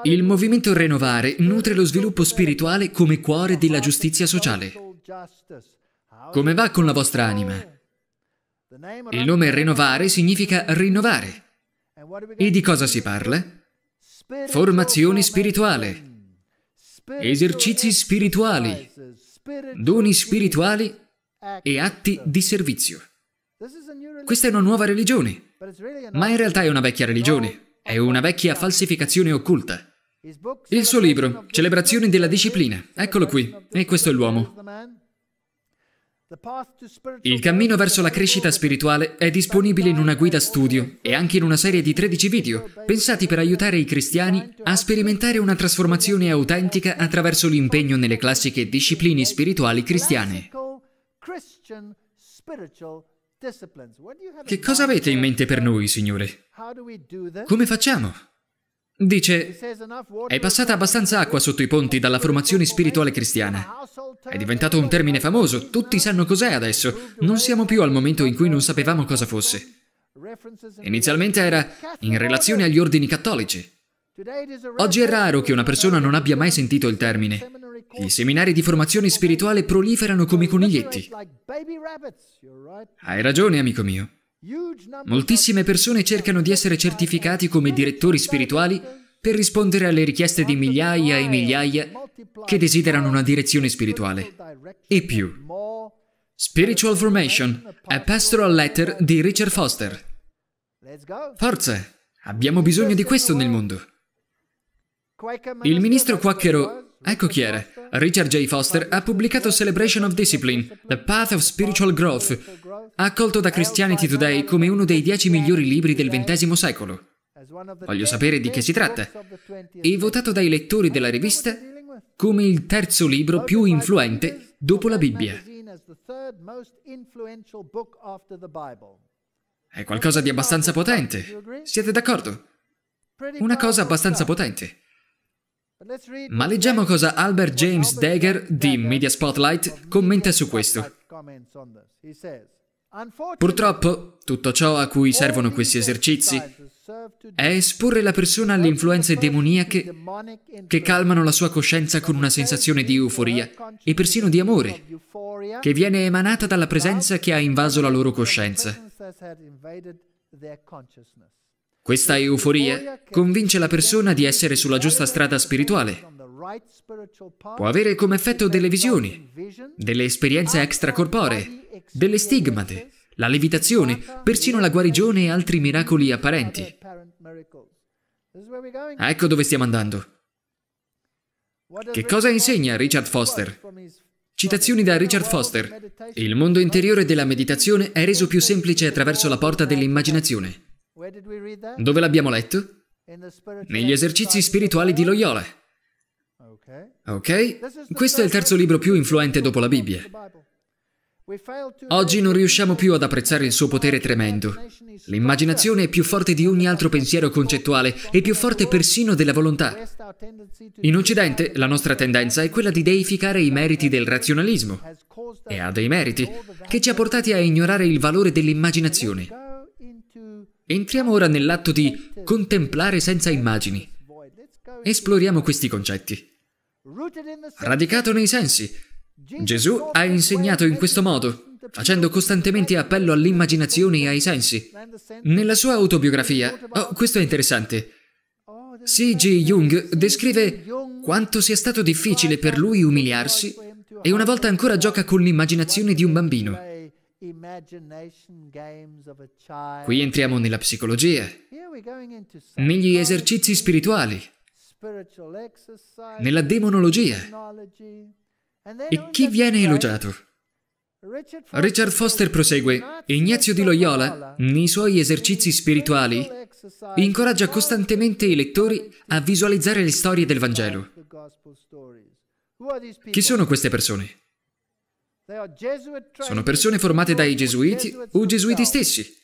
Il movimento Renovare nutre lo sviluppo spirituale come cuore della giustizia sociale. Come va con la vostra anima? Il nome Renovare significa rinnovare. E di cosa si parla? Formazione spirituale, esercizi spirituali, doni spirituali e atti di servizio. Questa è una nuova religione, ma in realtà è una vecchia religione. È una vecchia falsificazione occulta. Il suo libro, Celebrazioni della disciplina, eccolo qui, e questo è l'uomo. Il cammino verso la crescita spirituale è disponibile in una guida studio e anche in una serie di 13 video pensati per aiutare i cristiani a sperimentare una trasformazione autentica attraverso l'impegno nelle classiche discipline spirituali cristiane. Che cosa avete in mente per noi, Signore? Come facciamo? Dice, è passata abbastanza acqua sotto i ponti dalla formazione spirituale cristiana. È diventato un termine famoso, tutti sanno cos'è adesso. Non siamo più al momento in cui non sapevamo cosa fosse. Inizialmente era in relazione agli ordini cattolici. Oggi è raro che una persona non abbia mai sentito il termine. I seminari di formazione spirituale proliferano come coniglietti. Hai ragione, amico mio. Moltissime persone cercano di essere certificati come direttori spirituali per rispondere alle richieste di migliaia e migliaia che desiderano una direzione spirituale. E più. Spiritual Formation, a pastoral letter di Richard Foster. Forza, abbiamo bisogno di questo nel mondo. Il ministro Quacchero, ecco chi era, Richard J. Foster ha pubblicato Celebration of Discipline, The Path of Spiritual Growth, accolto da Christianity Today come uno dei dieci migliori libri del XX secolo. Voglio sapere di che si tratta. E votato dai lettori della rivista come il terzo libro più influente dopo la Bibbia. È qualcosa di abbastanza potente. Siete d'accordo? Una cosa abbastanza potente. Ma leggiamo cosa Albert James Dagger di Media Spotlight commenta su questo. Purtroppo, tutto ciò a cui servono questi esercizi è esporre la persona alle influenze demoniache che calmano la sua coscienza con una sensazione di euforia e persino di amore, che viene emanata dalla presenza che ha invaso la loro coscienza. Questa euforia convince la persona di essere sulla giusta strada spirituale. Può avere come effetto delle visioni, delle esperienze extracorporee, delle stigmate, la levitazione, persino la guarigione e altri miracoli apparenti. Ecco dove stiamo andando. Che cosa insegna Richard Foster? Citazioni da Richard Foster. Il mondo interiore della meditazione è reso più semplice attraverso la porta dell'immaginazione. Dove l'abbiamo letto? Negli esercizi spirituali di Loyola. Ok? Questo è il terzo libro più influente dopo la Bibbia. Oggi non riusciamo più ad apprezzare il suo potere tremendo. L'immaginazione è più forte di ogni altro pensiero concettuale e più forte persino della volontà. In Occidente la nostra tendenza è quella di deificare i meriti del razionalismo, e ha dei meriti, che ci ha portati a ignorare il valore dell'immaginazione. Entriamo ora nell'atto di contemplare senza immagini. Esploriamo questi concetti. Radicato nei sensi, Gesù ha insegnato in questo modo, facendo costantemente appello all'immaginazione e ai sensi. Nella sua autobiografia, oh, questo è interessante, C.G. Jung descrive quanto sia stato difficile per lui umiliarsi e una volta ancora gioca con l'immaginazione di un bambino. Qui entriamo nella psicologia, negli esercizi spirituali, nella demonologia. E chi viene elogiato? Richard Foster prosegue, Ignazio di Loyola, nei suoi esercizi spirituali, incoraggia costantemente i lettori a visualizzare le storie del Vangelo. Chi sono queste persone? Sono persone formate dai gesuiti o gesuiti stessi,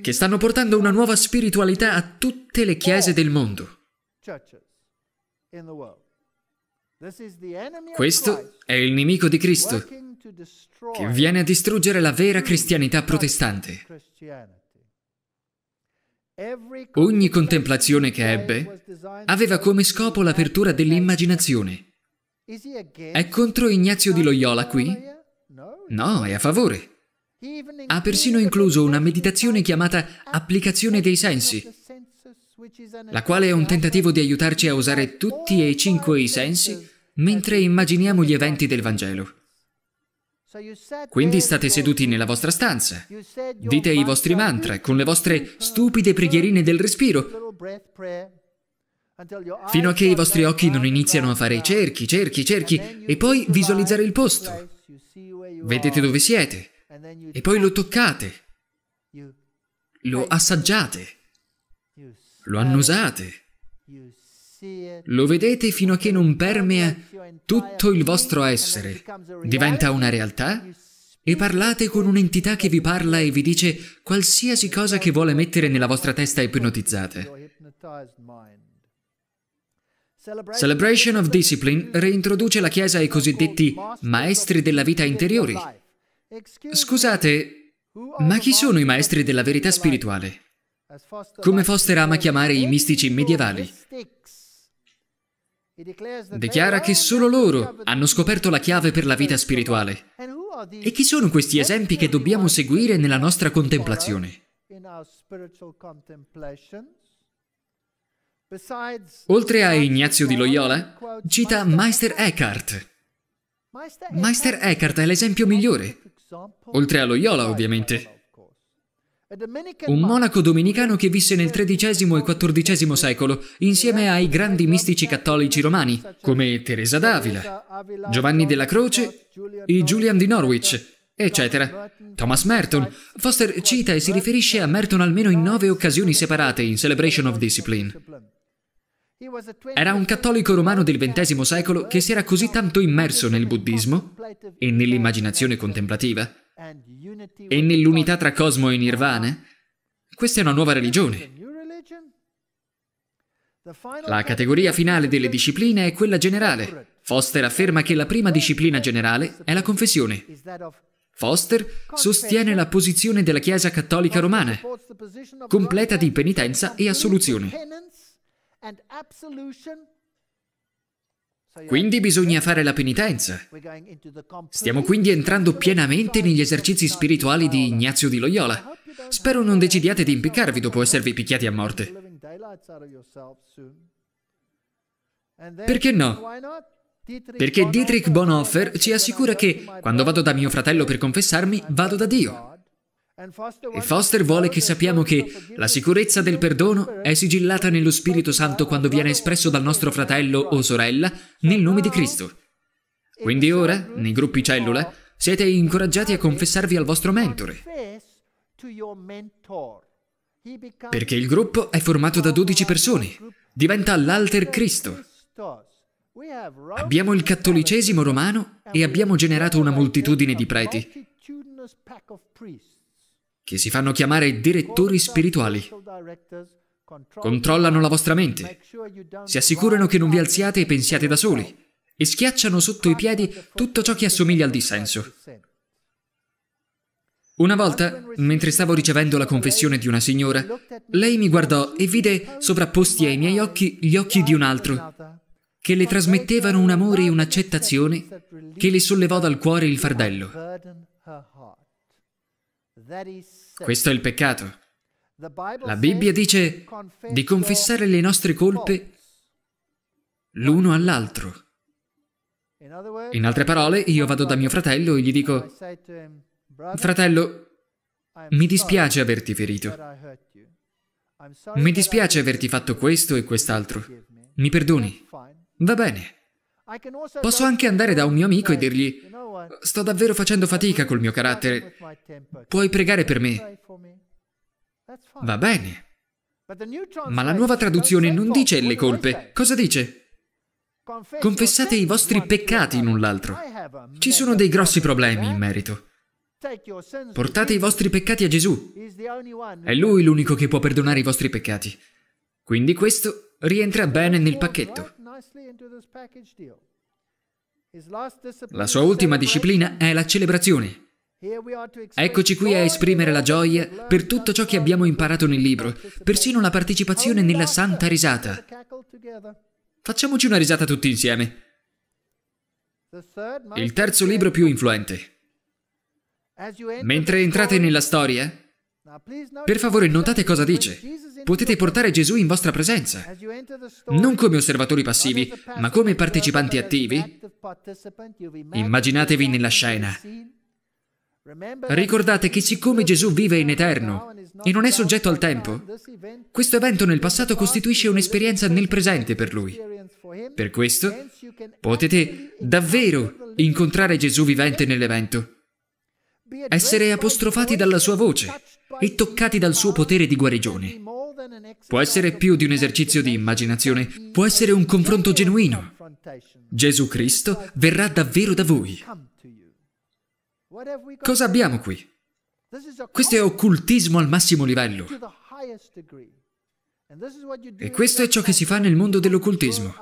che stanno portando una nuova spiritualità a tutte le chiese del mondo. Questo è il nemico di Cristo, che viene a distruggere la vera cristianità protestante. Ogni contemplazione che ebbe aveva come scopo l'apertura dell'immaginazione è contro Ignazio di Loyola qui? No, è a favore. Ha persino incluso una meditazione chiamata Applicazione dei sensi, la quale è un tentativo di aiutarci a usare tutti e cinque i sensi mentre immaginiamo gli eventi del Vangelo. Quindi state seduti nella vostra stanza, dite i vostri mantra con le vostre stupide preghierine del respiro fino a che i vostri occhi non iniziano a fare cerchi, cerchi, cerchi e poi visualizzare il posto. Vedete dove siete e poi lo toccate, lo assaggiate, lo annusate, lo vedete fino a che non permea tutto il vostro essere, diventa una realtà e parlate con un'entità che vi parla e vi dice qualsiasi cosa che vuole mettere nella vostra testa ipnotizzata. Celebration of Discipline reintroduce la Chiesa ai cosiddetti maestri della vita interiori. Scusate, ma chi sono i maestri della verità spirituale? Come Foster ama chiamare i mistici medievali. Dichiara che solo loro hanno scoperto la chiave per la vita spirituale. E chi sono questi esempi che dobbiamo seguire nella nostra contemplazione? Oltre a Ignazio di Loyola, cita Meister Eckhart. Meister Eckhart è l'esempio migliore, oltre a Loyola ovviamente. Un monaco domenicano che visse nel XIII e XIV secolo insieme ai grandi mistici cattolici romani, come Teresa d'Avila, Giovanni della Croce e Julian di Norwich, eccetera. Thomas Merton. Foster cita e si riferisce a Merton almeno in nove occasioni separate in Celebration of Discipline. Era un cattolico romano del XX secolo che si era così tanto immerso nel buddismo e nell'immaginazione contemplativa e nell'unità tra cosmo e nirvana. Questa è una nuova religione. La categoria finale delle discipline è quella generale. Foster afferma che la prima disciplina generale è la confessione. Foster sostiene la posizione della Chiesa Cattolica Romana, completa di penitenza e assoluzione. Quindi bisogna fare la penitenza. Stiamo quindi entrando pienamente negli esercizi spirituali di Ignazio di Loyola. Spero non decidiate di impiccarvi dopo esservi picchiati a morte. Perché no? Perché Dietrich Bonhoeffer ci assicura che, quando vado da mio fratello per confessarmi, vado da Dio. E Foster vuole che sappiamo che la sicurezza del perdono è sigillata nello Spirito Santo quando viene espresso dal nostro fratello o sorella nel nome di Cristo. Quindi ora, nei gruppi cellula, siete incoraggiati a confessarvi al vostro mentore. Perché il gruppo è formato da 12 persone. Diventa l'alter Cristo. Abbiamo il cattolicesimo romano e abbiamo generato una moltitudine di preti che si fanno chiamare direttori spirituali. Controllano la vostra mente, si assicurano che non vi alziate e pensiate da soli, e schiacciano sotto i piedi tutto ciò che assomiglia al dissenso. Una volta, mentre stavo ricevendo la confessione di una signora, lei mi guardò e vide sovrapposti ai miei occhi gli occhi di un altro, che le trasmettevano un amore e un'accettazione che le sollevò dal cuore il fardello. Questo è il peccato. La Bibbia dice di confessare le nostre colpe l'uno all'altro. In altre parole, io vado da mio fratello e gli dico, fratello, mi dispiace averti ferito. Mi dispiace averti fatto questo e quest'altro. Mi perdoni. Va bene. Posso anche andare da un mio amico e dirgli, sto davvero facendo fatica col mio carattere, puoi pregare per me? Va bene. Ma la nuova traduzione non dice le colpe, cosa dice? Confessate i vostri peccati in un l'altro. Ci sono dei grossi problemi in merito. Portate i vostri peccati a Gesù. È Lui l'unico che può perdonare i vostri peccati. Quindi questo rientra bene nel pacchetto. La sua ultima disciplina è la celebrazione. Eccoci qui a esprimere la gioia per tutto ciò che abbiamo imparato nel libro, persino la partecipazione nella santa risata. Facciamoci una risata tutti insieme. Il terzo libro più influente. Mentre entrate nella storia, per favore notate cosa dice potete portare Gesù in vostra presenza, non come osservatori passivi, ma come partecipanti attivi. Immaginatevi nella scena. Ricordate che siccome Gesù vive in eterno e non è soggetto al tempo, questo evento nel passato costituisce un'esperienza nel presente per lui. Per questo potete davvero incontrare Gesù vivente nell'evento, essere apostrofati dalla sua voce e toccati dal suo potere di guarigione. Può essere più di un esercizio di immaginazione, può essere un confronto genuino. Gesù Cristo verrà davvero da voi. Cosa abbiamo qui? Questo è occultismo al massimo livello. E questo è ciò che si fa nel mondo dell'occultismo.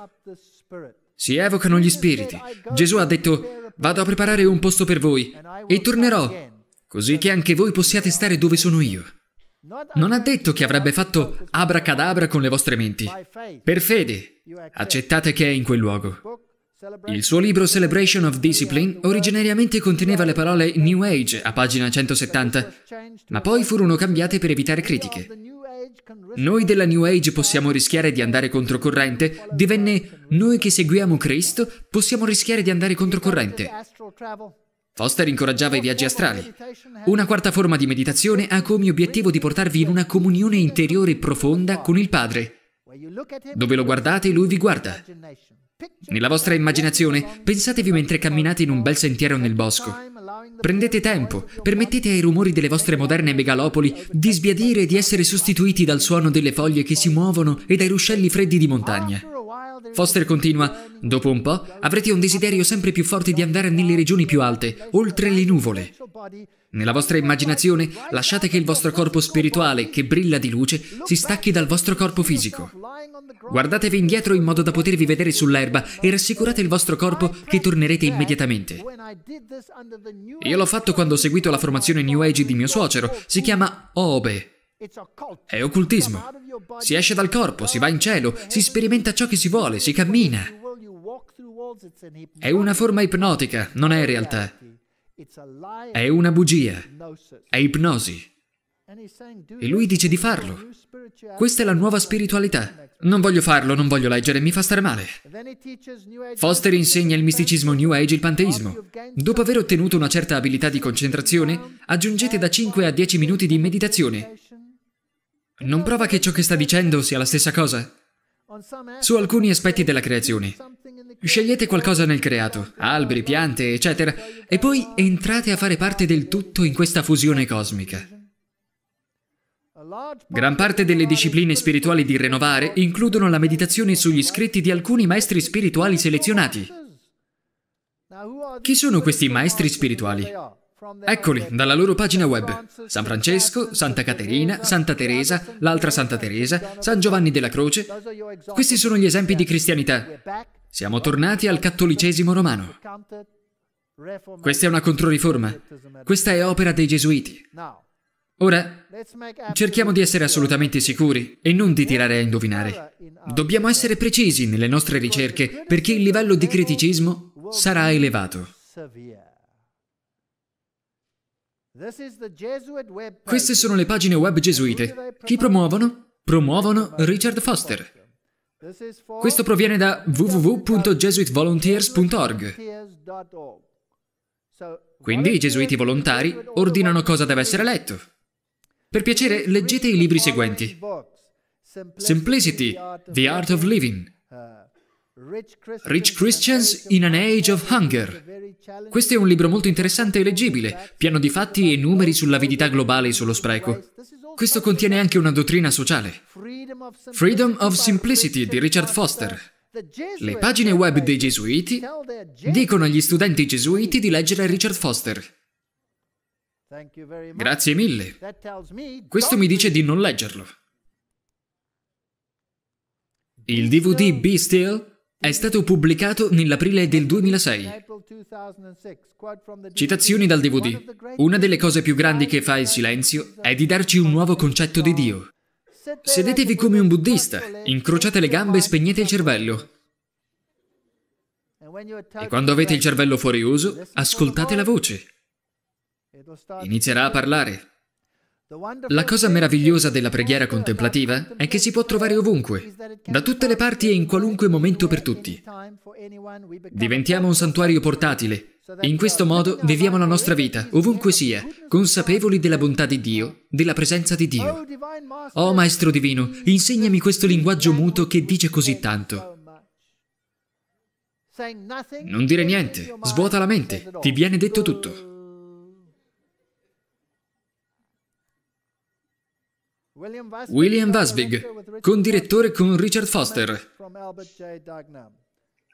Si evocano gli spiriti. Gesù ha detto, vado a preparare un posto per voi e tornerò, così che anche voi possiate stare dove sono io. Non ha detto che avrebbe fatto abracadabra con le vostre menti. Per fede, accettate che è in quel luogo. Il suo libro Celebration of Discipline originariamente conteneva le parole New Age a pagina 170, ma poi furono cambiate per evitare critiche. Noi della New Age possiamo rischiare di andare controcorrente divenne noi che seguiamo Cristo possiamo rischiare di andare controcorrente. Foster incoraggiava i viaggi astrali. Una quarta forma di meditazione ha come obiettivo di portarvi in una comunione interiore profonda con il Padre. Dove lo guardate, Lui vi guarda. Nella vostra immaginazione, pensatevi mentre camminate in un bel sentiero nel bosco. Prendete tempo, permettete ai rumori delle vostre moderne megalopoli di sbiadire e di essere sostituiti dal suono delle foglie che si muovono e dai ruscelli freddi di montagna. Foster continua, dopo un po' avrete un desiderio sempre più forte di andare nelle regioni più alte, oltre le nuvole. Nella vostra immaginazione lasciate che il vostro corpo spirituale, che brilla di luce, si stacchi dal vostro corpo fisico. Guardatevi indietro in modo da potervi vedere sull'erba e rassicurate il vostro corpo che tornerete immediatamente. Io l'ho fatto quando ho seguito la formazione New Age di mio suocero, si chiama Obe. È occultismo. Si esce dal corpo, si va in cielo, si sperimenta ciò che si vuole, si cammina. È una forma ipnotica, non è realtà. È una bugia. È ipnosi. E lui dice di farlo. Questa è la nuova spiritualità. Non voglio farlo, non voglio leggere, mi fa stare male. Foster insegna il misticismo New Age e il panteismo. Dopo aver ottenuto una certa abilità di concentrazione, aggiungete da 5 a 10 minuti di meditazione non prova che ciò che sta dicendo sia la stessa cosa? Su alcuni aspetti della creazione. Scegliete qualcosa nel creato, alberi, piante, eccetera, e poi entrate a fare parte del tutto in questa fusione cosmica. Gran parte delle discipline spirituali di Renovare includono la meditazione sugli scritti di alcuni maestri spirituali selezionati. Chi sono questi maestri spirituali? Eccoli, dalla loro pagina web. San Francesco, Santa Caterina, Santa Teresa, l'altra Santa Teresa, San Giovanni della Croce. Questi sono gli esempi di cristianità. Siamo tornati al cattolicesimo romano. Questa è una controriforma. Questa è opera dei gesuiti. Ora, cerchiamo di essere assolutamente sicuri e non di tirare a indovinare. Dobbiamo essere precisi nelle nostre ricerche perché il livello di criticismo sarà elevato. Queste sono le pagine web gesuite. Chi promuovono? Promuovono Richard Foster. Questo proviene da www.jesuitvolunteers.org. Quindi i gesuiti volontari ordinano cosa deve essere letto. Per piacere, leggete i libri seguenti. Simplicity, The Art of Living. Uh, Rich Christians in an Age of Hunger. Questo è un libro molto interessante e leggibile, pieno di fatti e numeri sull'avidità globale e sullo spreco. Questo contiene anche una dottrina sociale. Freedom of Simplicity di Richard Foster. Le pagine web dei gesuiti dicono agli studenti gesuiti di leggere Richard Foster. Grazie mille. Questo mi dice di non leggerlo. Il DVD Be Still è stato pubblicato nell'aprile del 2006. Citazioni dal DVD. Una delle cose più grandi che fa il silenzio è di darci un nuovo concetto di Dio. Sedetevi come un buddista, incrociate le gambe e spegnete il cervello. E quando avete il cervello fuori uso, ascoltate la voce. Inizierà a parlare. La cosa meravigliosa della preghiera contemplativa è che si può trovare ovunque, da tutte le parti e in qualunque momento per tutti. Diventiamo un santuario portatile. In questo modo viviamo la nostra vita, ovunque sia, consapevoli della bontà di Dio, della presenza di Dio. Oh Maestro Divino, insegnami questo linguaggio muto che dice così tanto. Non dire niente, svuota la mente, ti viene detto tutto. William Vasvig, condirettore con Richard Foster.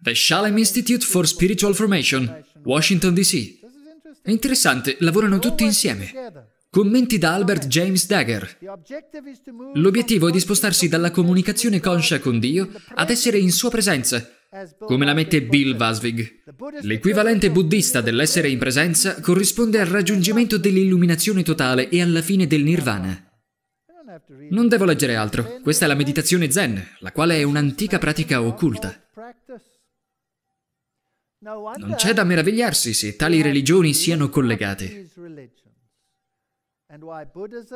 The Shalem Institute for Spiritual Formation, Washington DC. È interessante, lavorano tutti insieme. Commenti da Albert James Dagger. L'obiettivo è di spostarsi dalla comunicazione conscia con Dio ad essere in sua presenza, come la mette Bill Vasvig. L'equivalente buddista dell'essere in presenza corrisponde al raggiungimento dell'illuminazione totale e alla fine del nirvana. Non devo leggere altro. Questa è la meditazione zen, la quale è un'antica pratica occulta. Non c'è da meravigliarsi se tali religioni siano collegate.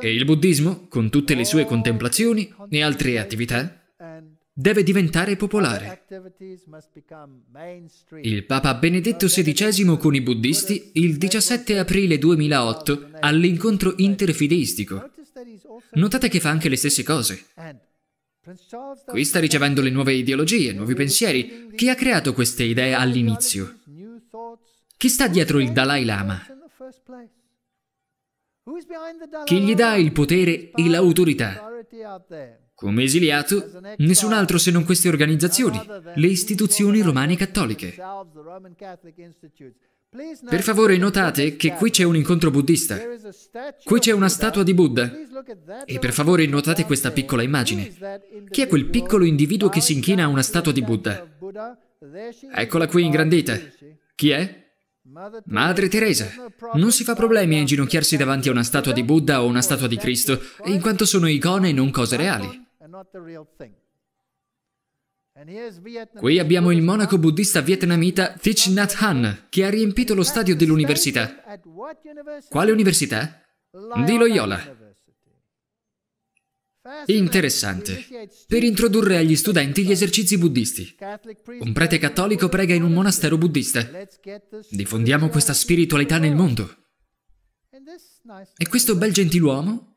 E il buddismo, con tutte le sue contemplazioni e altre attività, deve diventare popolare. Il Papa Benedetto XVI con i buddisti il 17 aprile 2008 all'incontro interfideistico Notate che fa anche le stesse cose. Qui sta ricevendo le nuove ideologie, nuovi pensieri. Chi ha creato queste idee all'inizio? Chi sta dietro il Dalai Lama? Chi gli dà il potere e l'autorità? Come esiliato, nessun altro se non queste organizzazioni, le istituzioni romane cattoliche. Per favore notate che qui c'è un incontro buddista. Qui c'è una statua di Buddha. E per favore notate questa piccola immagine. Chi è quel piccolo individuo che si inchina a una statua di Buddha? Eccola qui ingrandita. Chi è? Madre Teresa. Non si fa problemi a inginocchiarsi davanti a una statua di Buddha o una statua di Cristo, in quanto sono icone e non cose reali. Qui abbiamo il monaco buddista vietnamita Thich Nhat Hanh, che ha riempito lo stadio dell'università. Quale università? Di Loyola. Interessante. Per introdurre agli studenti gli esercizi buddisti. Un prete cattolico prega in un monastero buddista. Diffondiamo questa spiritualità nel mondo. E questo bel gentiluomo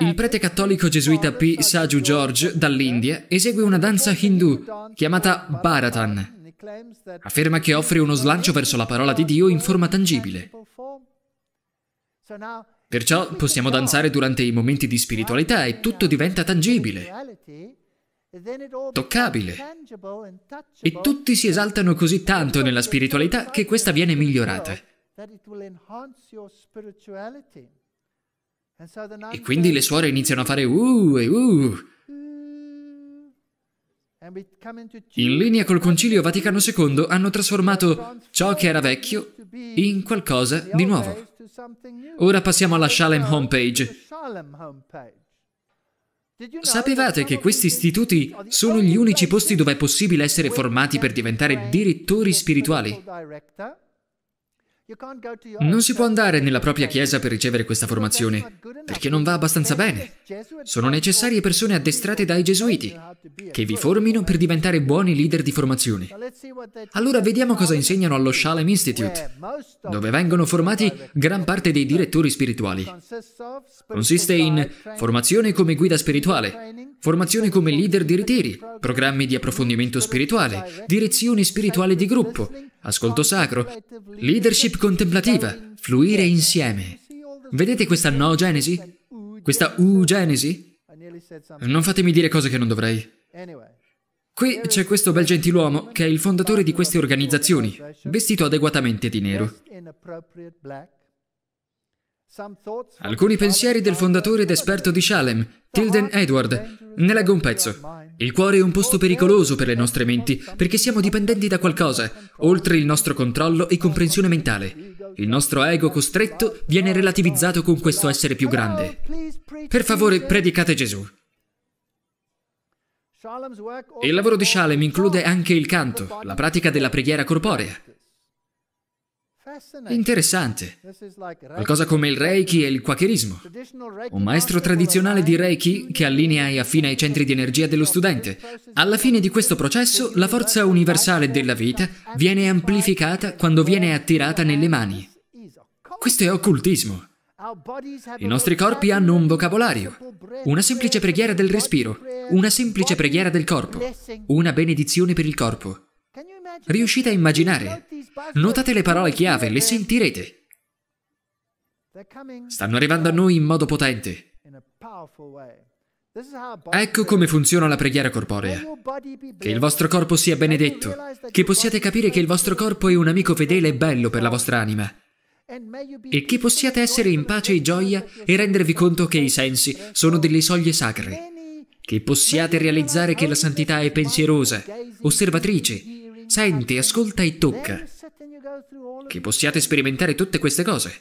il prete cattolico gesuita P. Saju George dall'India eh, esegue una danza hindu chiamata Bharatan. Afferma che offre uno slancio verso la parola di Dio in forma tangibile. Perciò possiamo danzare durante i momenti di spiritualità e tutto diventa tangibile, toccabile. E tutti si esaltano così tanto nella spiritualità che questa viene migliorata. E quindi le suore iniziano a fare uh e uh. In linea col Concilio Vaticano II hanno trasformato ciò che era vecchio in qualcosa di nuovo. Ora passiamo alla Shalem homepage. Sapevate che questi istituti sono gli unici posti dove è possibile essere formati per diventare direttori spirituali? Non si può andare nella propria chiesa per ricevere questa formazione, perché non va abbastanza bene. Sono necessarie persone addestrate dai gesuiti, che vi formino per diventare buoni leader di formazione. Allora vediamo cosa insegnano allo Shalem Institute, dove vengono formati gran parte dei direttori spirituali. Consiste in formazione come guida spirituale, formazione come leader di ritiri, programmi di approfondimento spirituale, direzione spirituale di gruppo, ascolto sacro, leadership contemplativa, fluire insieme. Vedete questa no genesi? Questa u genesi? Non fatemi dire cose che non dovrei. Qui c'è questo bel gentiluomo che è il fondatore di queste organizzazioni, vestito adeguatamente di nero. Alcuni pensieri del fondatore ed esperto di Shalem, Tilden Edward. Ne leggo un pezzo. Il cuore è un posto pericoloso per le nostre menti, perché siamo dipendenti da qualcosa, oltre il nostro controllo e comprensione mentale. Il nostro ego costretto viene relativizzato con questo essere più grande. Oh, per favore, predicate Gesù. Il lavoro di Shalem include anche il canto, la pratica della preghiera corporea. Interessante. Qualcosa come il Reiki e il Quacherismo. Un maestro tradizionale di Reiki che allinea e affina i centri di energia dello studente. Alla fine di questo processo, la forza universale della vita viene amplificata quando viene attirata nelle mani. Questo è occultismo. I nostri corpi hanno un vocabolario, una semplice preghiera del respiro, una semplice preghiera del corpo, una benedizione per il corpo. Riuscite a immaginare Notate le parole chiave, le sentirete. Stanno arrivando a noi in modo potente. Ecco come funziona la preghiera corporea. Che il vostro corpo sia benedetto, che possiate capire che il vostro corpo è un amico fedele e bello per la vostra anima, e che possiate essere in pace e gioia e rendervi conto che i sensi sono delle soglie sacre, che possiate realizzare che la santità è pensierosa, osservatrice, sente, ascolta e tocca, che possiate sperimentare tutte queste cose.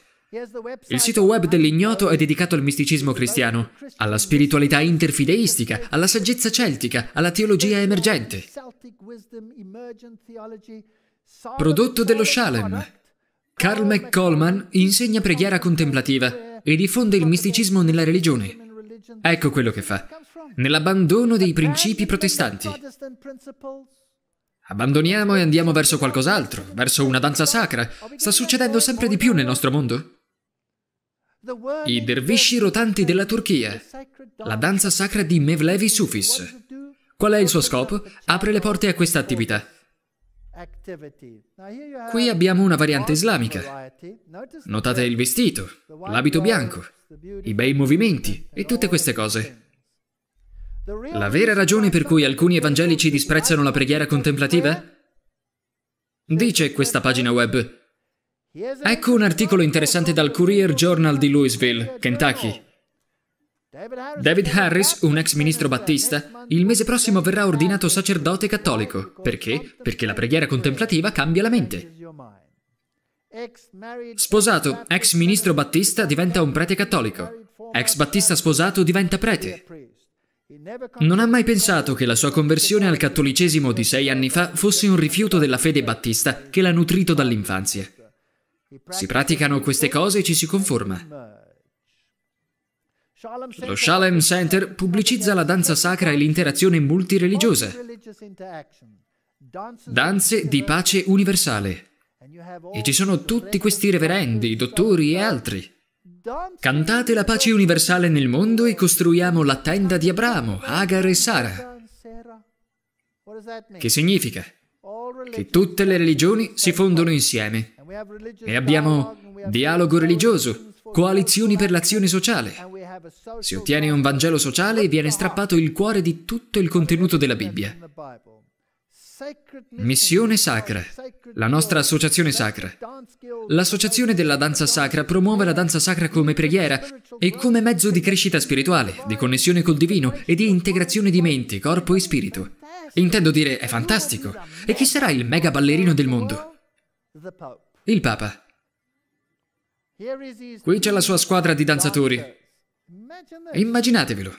Il sito web dell'ignoto è dedicato al misticismo cristiano, alla spiritualità interfideistica, alla saggezza celtica, alla teologia emergente. Prodotto dello Shalem. Carl McCollman insegna preghiera contemplativa e diffonde il misticismo nella religione. Ecco quello che fa. Nell'abbandono dei principi protestanti. Abbandoniamo e andiamo verso qualcos'altro, verso una danza sacra. Sta succedendo sempre di più nel nostro mondo. I dervisci rotanti della Turchia, la danza sacra di Mevlevi Sufis. Qual è il suo scopo? Apre le porte a questa attività. Qui abbiamo una variante islamica. Notate il vestito, l'abito bianco, i bei movimenti e tutte queste cose. La vera ragione per cui alcuni evangelici disprezzano la preghiera contemplativa? Dice questa pagina web. Ecco un articolo interessante dal Courier Journal di Louisville, Kentucky. David Harris, un ex ministro battista, il mese prossimo verrà ordinato sacerdote cattolico. Perché? Perché la preghiera contemplativa cambia la mente. Sposato, ex ministro battista diventa un prete cattolico. Ex battista sposato diventa prete. Non ha mai pensato che la sua conversione al cattolicesimo di sei anni fa fosse un rifiuto della fede battista che l'ha nutrito dall'infanzia. Si praticano queste cose e ci si conforma. Lo Shalem Center pubblicizza la danza sacra e l'interazione multireligiosa. Danze di pace universale. E ci sono tutti questi reverendi, dottori e altri. Cantate la pace universale nel mondo e costruiamo la tenda di Abramo, Agar e Sara. Che significa? Che tutte le religioni si fondono insieme e abbiamo dialogo religioso, coalizioni per l'azione sociale. Si ottiene un Vangelo sociale e viene strappato il cuore di tutto il contenuto della Bibbia. Missione Sacra, la nostra associazione sacra. L'associazione della danza sacra promuove la danza sacra come preghiera e come mezzo di crescita spirituale, di connessione col divino e di integrazione di mente, corpo e spirito. Intendo dire, è fantastico. E chi sarà il mega ballerino del mondo? Il Papa. Qui c'è la sua squadra di danzatori. Immaginatevelo.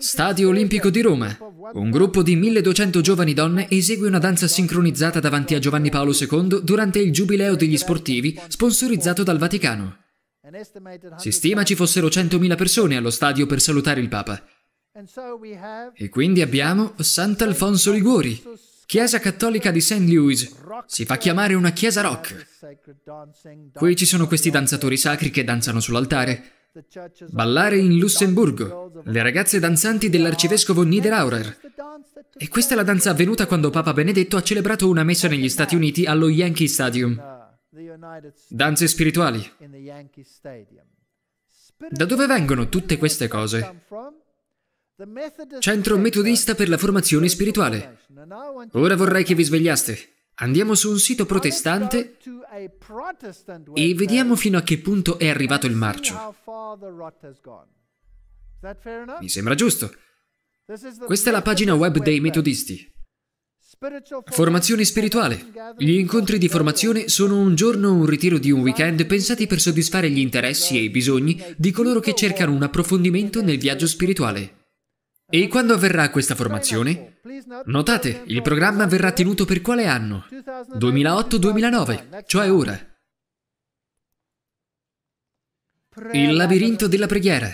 Stadio Olimpico di Roma. Un gruppo di 1200 giovani donne esegue una danza sincronizzata davanti a Giovanni Paolo II durante il Giubileo degli Sportivi sponsorizzato dal Vaticano. Si stima ci fossero 100.000 persone allo stadio per salutare il Papa. E quindi abbiamo Sant'Alfonso Liguori, chiesa cattolica di St. Louis. Si fa chiamare una chiesa rock. Qui ci sono questi danzatori sacri che danzano sull'altare. Ballare in Lussemburgo, le ragazze danzanti dell'arcivescovo Niederaurer. E questa è la danza avvenuta quando Papa Benedetto ha celebrato una messa negli Stati Uniti allo Yankee Stadium. Danze spirituali. Da dove vengono tutte queste cose? Centro metodista per la formazione spirituale. Ora vorrei che vi svegliaste. Andiamo su un sito protestante e vediamo fino a che punto è arrivato il marcio. Mi sembra giusto. Questa è la pagina web dei metodisti. Formazione spirituale. Gli incontri di formazione sono un giorno o un ritiro di un weekend pensati per soddisfare gli interessi e i bisogni di coloro che cercano un approfondimento nel viaggio spirituale. E quando avverrà questa formazione? Notate, il programma verrà tenuto per quale anno? 2008-2009, cioè ora. Il labirinto della preghiera.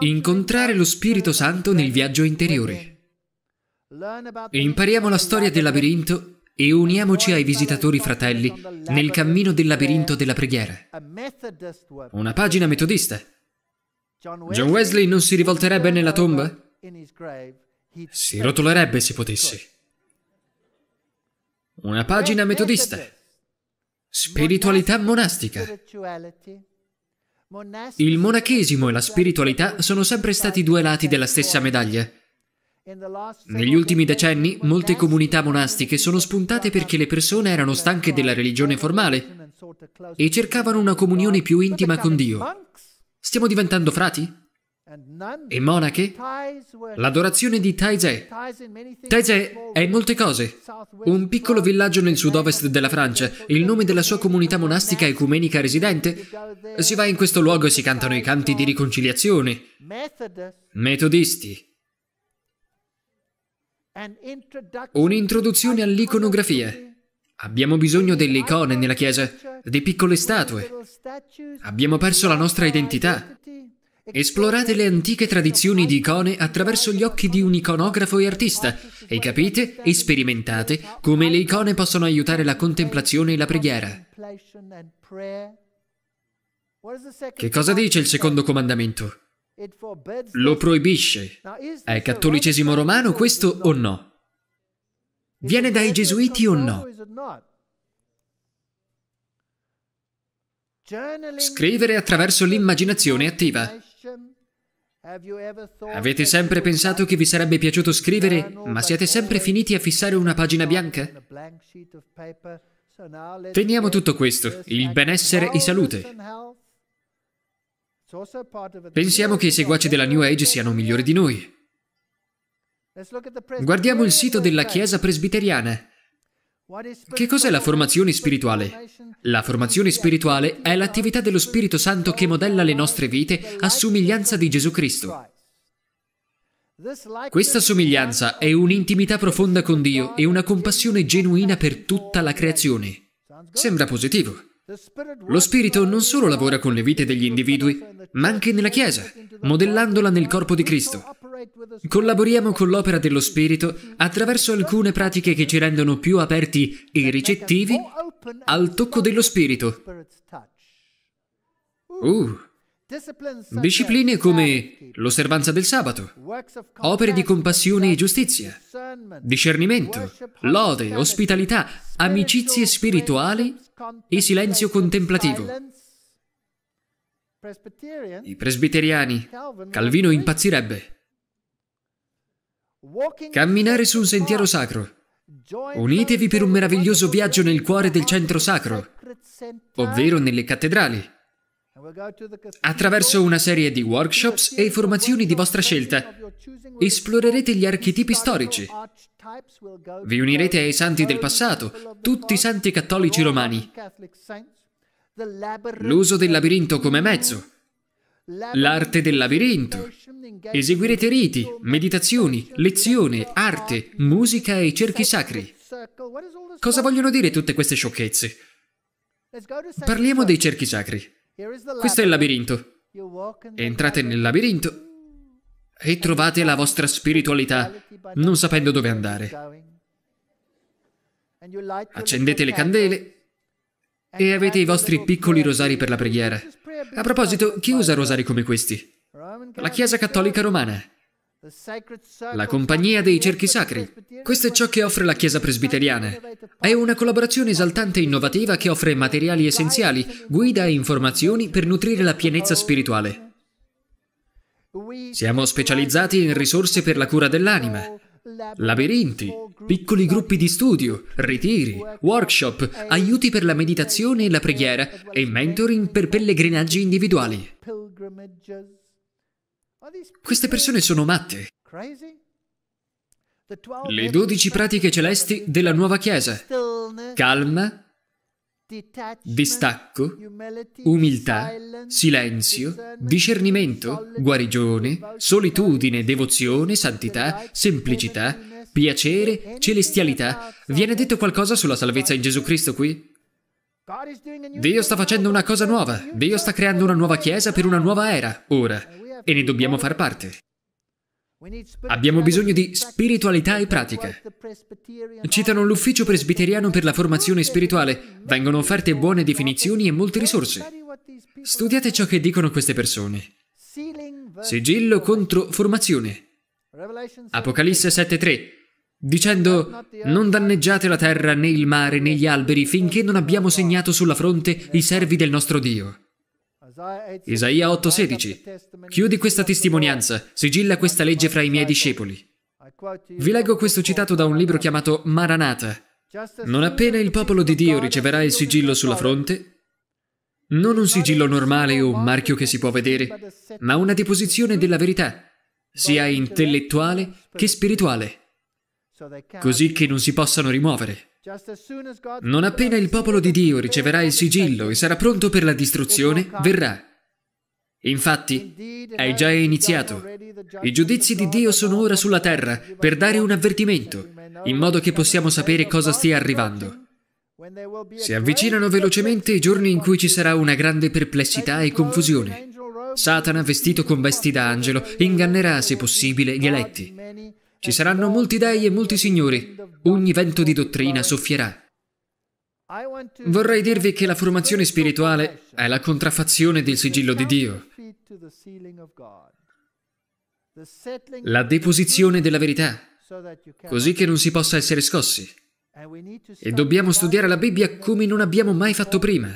Incontrare lo Spirito Santo nel viaggio interiore. Impariamo la storia del labirinto e uniamoci ai visitatori fratelli nel cammino del labirinto della preghiera. Una pagina metodista. John Wesley non si rivolterebbe nella tomba? Si rotolerebbe se potesse. Una pagina metodista. Spiritualità monastica. Il monachesimo e la spiritualità sono sempre stati due lati della stessa medaglia. Negli ultimi decenni molte comunità monastiche sono spuntate perché le persone erano stanche della religione formale e cercavano una comunione più intima con Dio. Stiamo diventando frati? E monache? L'adorazione di Taizé. Taizé è in molte cose. Un piccolo villaggio nel sud-ovest della Francia, il nome della sua comunità monastica ecumenica residente. Si va in questo luogo e si cantano i canti di riconciliazione. Metodisti. Un'introduzione all'iconografia. Abbiamo bisogno delle icone nella chiesa, di piccole statue. Abbiamo perso la nostra identità. Esplorate le antiche tradizioni di icone attraverso gli occhi di un iconografo e artista e capite e sperimentate come le icone possono aiutare la contemplazione e la preghiera. Che cosa dice il secondo comandamento? Lo proibisce. È cattolicesimo romano questo o no? Viene dai gesuiti o no? Scrivere attraverso l'immaginazione attiva. Avete sempre pensato che vi sarebbe piaciuto scrivere, ma siete sempre finiti a fissare una pagina bianca? Teniamo tutto questo, il benessere e salute. Pensiamo che i seguaci della New Age siano migliori di noi. Guardiamo il sito della Chiesa presbiteriana. Che cos'è la formazione spirituale? La formazione spirituale è l'attività dello Spirito Santo che modella le nostre vite a somiglianza di Gesù Cristo. Questa somiglianza è un'intimità profonda con Dio e una compassione genuina per tutta la creazione. Sembra positivo. Lo Spirito non solo lavora con le vite degli individui, ma anche nella Chiesa, modellandola nel corpo di Cristo. Collaboriamo con l'opera dello Spirito attraverso alcune pratiche che ci rendono più aperti e ricettivi al tocco dello Spirito. Uh, discipline come l'osservanza del sabato, opere di compassione e giustizia, discernimento, lode, ospitalità, amicizie spirituali e silenzio contemplativo. I presbiteriani, Calvino impazzirebbe. Camminare su un sentiero sacro. Unitevi per un meraviglioso viaggio nel cuore del centro sacro, ovvero nelle cattedrali, attraverso una serie di workshops e formazioni di vostra scelta. Esplorerete gli archetipi storici. Vi unirete ai santi del passato, tutti i santi cattolici romani. L'uso del labirinto come mezzo, l'arte del labirinto. Eseguirete riti, meditazioni, lezioni, arte, musica e cerchi sacri. Cosa vogliono dire tutte queste sciocchezze? Parliamo dei cerchi sacri. Questo è il labirinto. Entrate nel labirinto e trovate la vostra spiritualità non sapendo dove andare. Accendete le candele e avete i vostri piccoli rosari per la preghiera. A proposito, chi usa rosari come questi? La Chiesa Cattolica Romana. La Compagnia dei Cerchi Sacri. Questo è ciò che offre la Chiesa Presbiteriana. È una collaborazione esaltante e innovativa che offre materiali essenziali, guida e informazioni per nutrire la pienezza spirituale. Siamo specializzati in risorse per la cura dell'anima, Labirinti, piccoli gruppi di studio, ritiri, workshop, aiuti per la meditazione e la preghiera e mentoring per pellegrinaggi individuali. Queste persone sono matte. Le dodici pratiche celesti della nuova Chiesa. Calma, distacco, umiltà, silenzio, discernimento, guarigione, solitudine, devozione, santità, semplicità, piacere, celestialità. Viene detto qualcosa sulla salvezza in Gesù Cristo qui? Dio sta facendo una cosa nuova, Dio sta creando una nuova chiesa per una nuova era, ora, e ne dobbiamo far parte. Abbiamo bisogno di spiritualità e pratica. Citano l'ufficio presbiteriano per la formazione spirituale, vengono offerte buone definizioni e molte risorse. Studiate ciò che dicono queste persone. Sigillo contro formazione. Apocalisse 7.3 dicendo non danneggiate la terra né il mare né gli alberi finché non abbiamo segnato sulla fronte i servi del nostro Dio. Isaia 8:16. Chiudi questa testimonianza, sigilla questa legge fra i miei discepoli. Vi leggo questo citato da un libro chiamato Maranata. Non appena il popolo di Dio riceverà il sigillo sulla fronte, non un sigillo normale o un marchio che si può vedere, ma una deposizione della verità, sia intellettuale che spirituale, così che non si possano rimuovere. Non appena il popolo di Dio riceverà il sigillo e sarà pronto per la distruzione, verrà. Infatti, è già iniziato. I giudizi di Dio sono ora sulla terra per dare un avvertimento, in modo che possiamo sapere cosa stia arrivando. Si avvicinano velocemente i giorni in cui ci sarà una grande perplessità e confusione. Satana, vestito con vesti da angelo, ingannerà, se possibile, gli eletti. Ci saranno molti dei e molti signori. Ogni vento di dottrina soffierà. Vorrei dirvi che la formazione spirituale è la contraffazione del sigillo di Dio. La deposizione della verità, così che non si possa essere scossi. E dobbiamo studiare la Bibbia come non abbiamo mai fatto prima.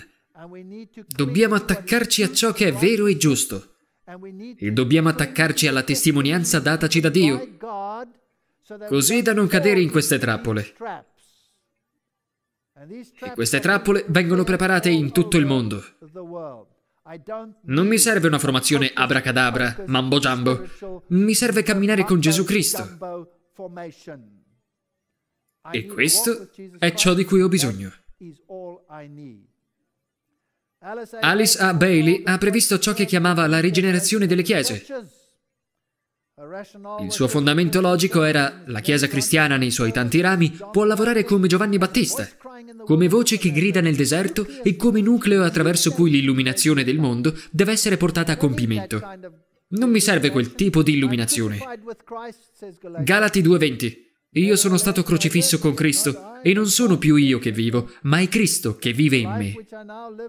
Dobbiamo attaccarci a ciò che è vero e giusto. E dobbiamo attaccarci alla testimonianza dataci da Dio così da non cadere in queste trappole. E queste trappole vengono preparate in tutto il mondo. Non mi serve una formazione abracadabra, mambo jambo. Mi serve camminare con Gesù Cristo. E questo è ciò di cui ho bisogno. Alice A. Bailey ha previsto ciò che chiamava la rigenerazione delle chiese, il cioè suo fondamento logico era la Chiesa cristiana nei suoi tanti rami può lavorare come Giovanni Battista, come voce che grida nel deserto e come nucleo attraverso cui l'illuminazione del mondo deve essere portata a compimento. Non mi serve quel tipo di illuminazione. Galati 2:20 Io sono stato crocifisso con Cristo e non sono più io che vivo, ma è Cristo che vive in me.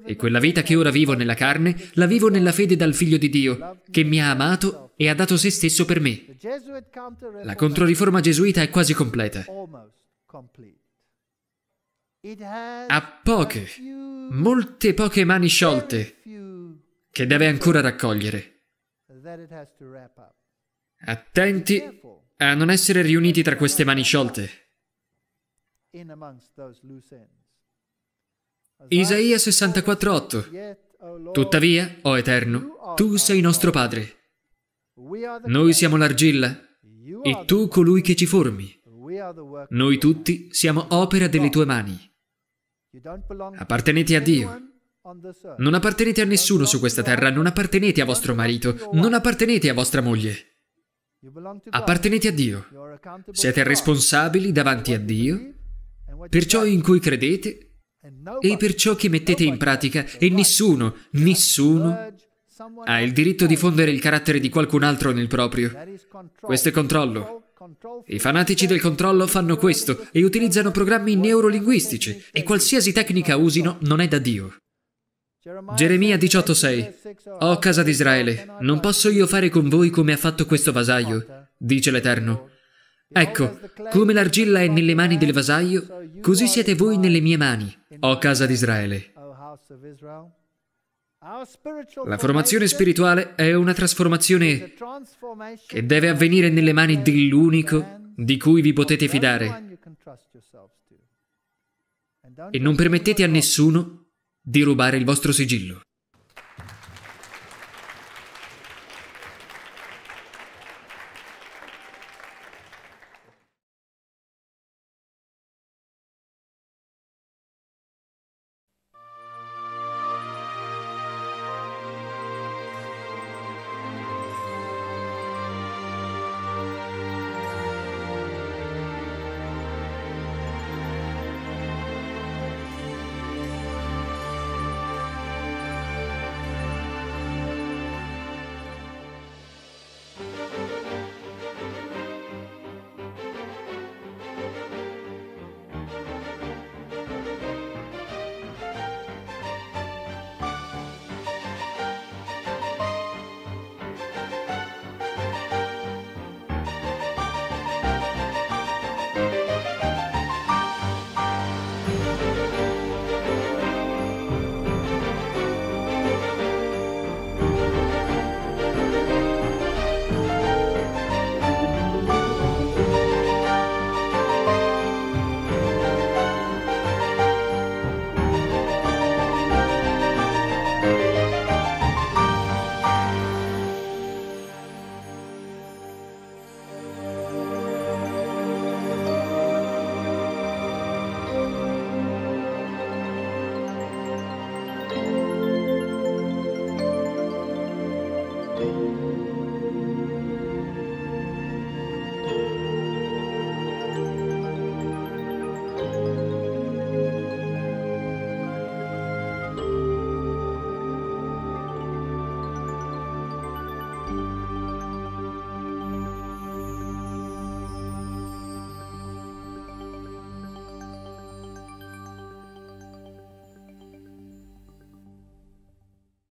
E quella vita che ora vivo nella carne, la vivo nella fede dal Figlio di Dio, che mi ha amato e ha dato se stesso per me. La controriforma gesuita è quasi completa. Ha poche, molte poche mani sciolte che deve ancora raccogliere. Attenti a non essere riuniti tra queste mani sciolte. Isaia 64:8 Tuttavia, o oh Eterno, tu sei nostro Padre noi siamo l'argilla e tu colui che ci formi. Noi tutti siamo opera delle tue mani. Appartenete a Dio. Non appartenete a nessuno su questa terra, non appartenete a vostro marito, non appartenete a vostra moglie. Appartenete a Dio. Siete responsabili davanti a Dio per ciò in cui credete e per ciò che mettete in pratica e nessuno, nessuno ha il diritto di fondere il carattere di qualcun altro nel proprio. Questo è controllo. I fanatici del controllo fanno questo e utilizzano programmi neurolinguistici e qualsiasi tecnica usino non è da Dio. Geremia 18:6 Oh casa di Israele, non posso io fare con voi come ha fatto questo vasaio, dice l'Eterno. Ecco, come l'argilla è nelle mani del vasaio, così siete voi nelle mie mani, o casa di Israele. La formazione spirituale è una trasformazione che deve avvenire nelle mani dell'unico di cui vi potete fidare. E non permettete a nessuno di rubare il vostro sigillo.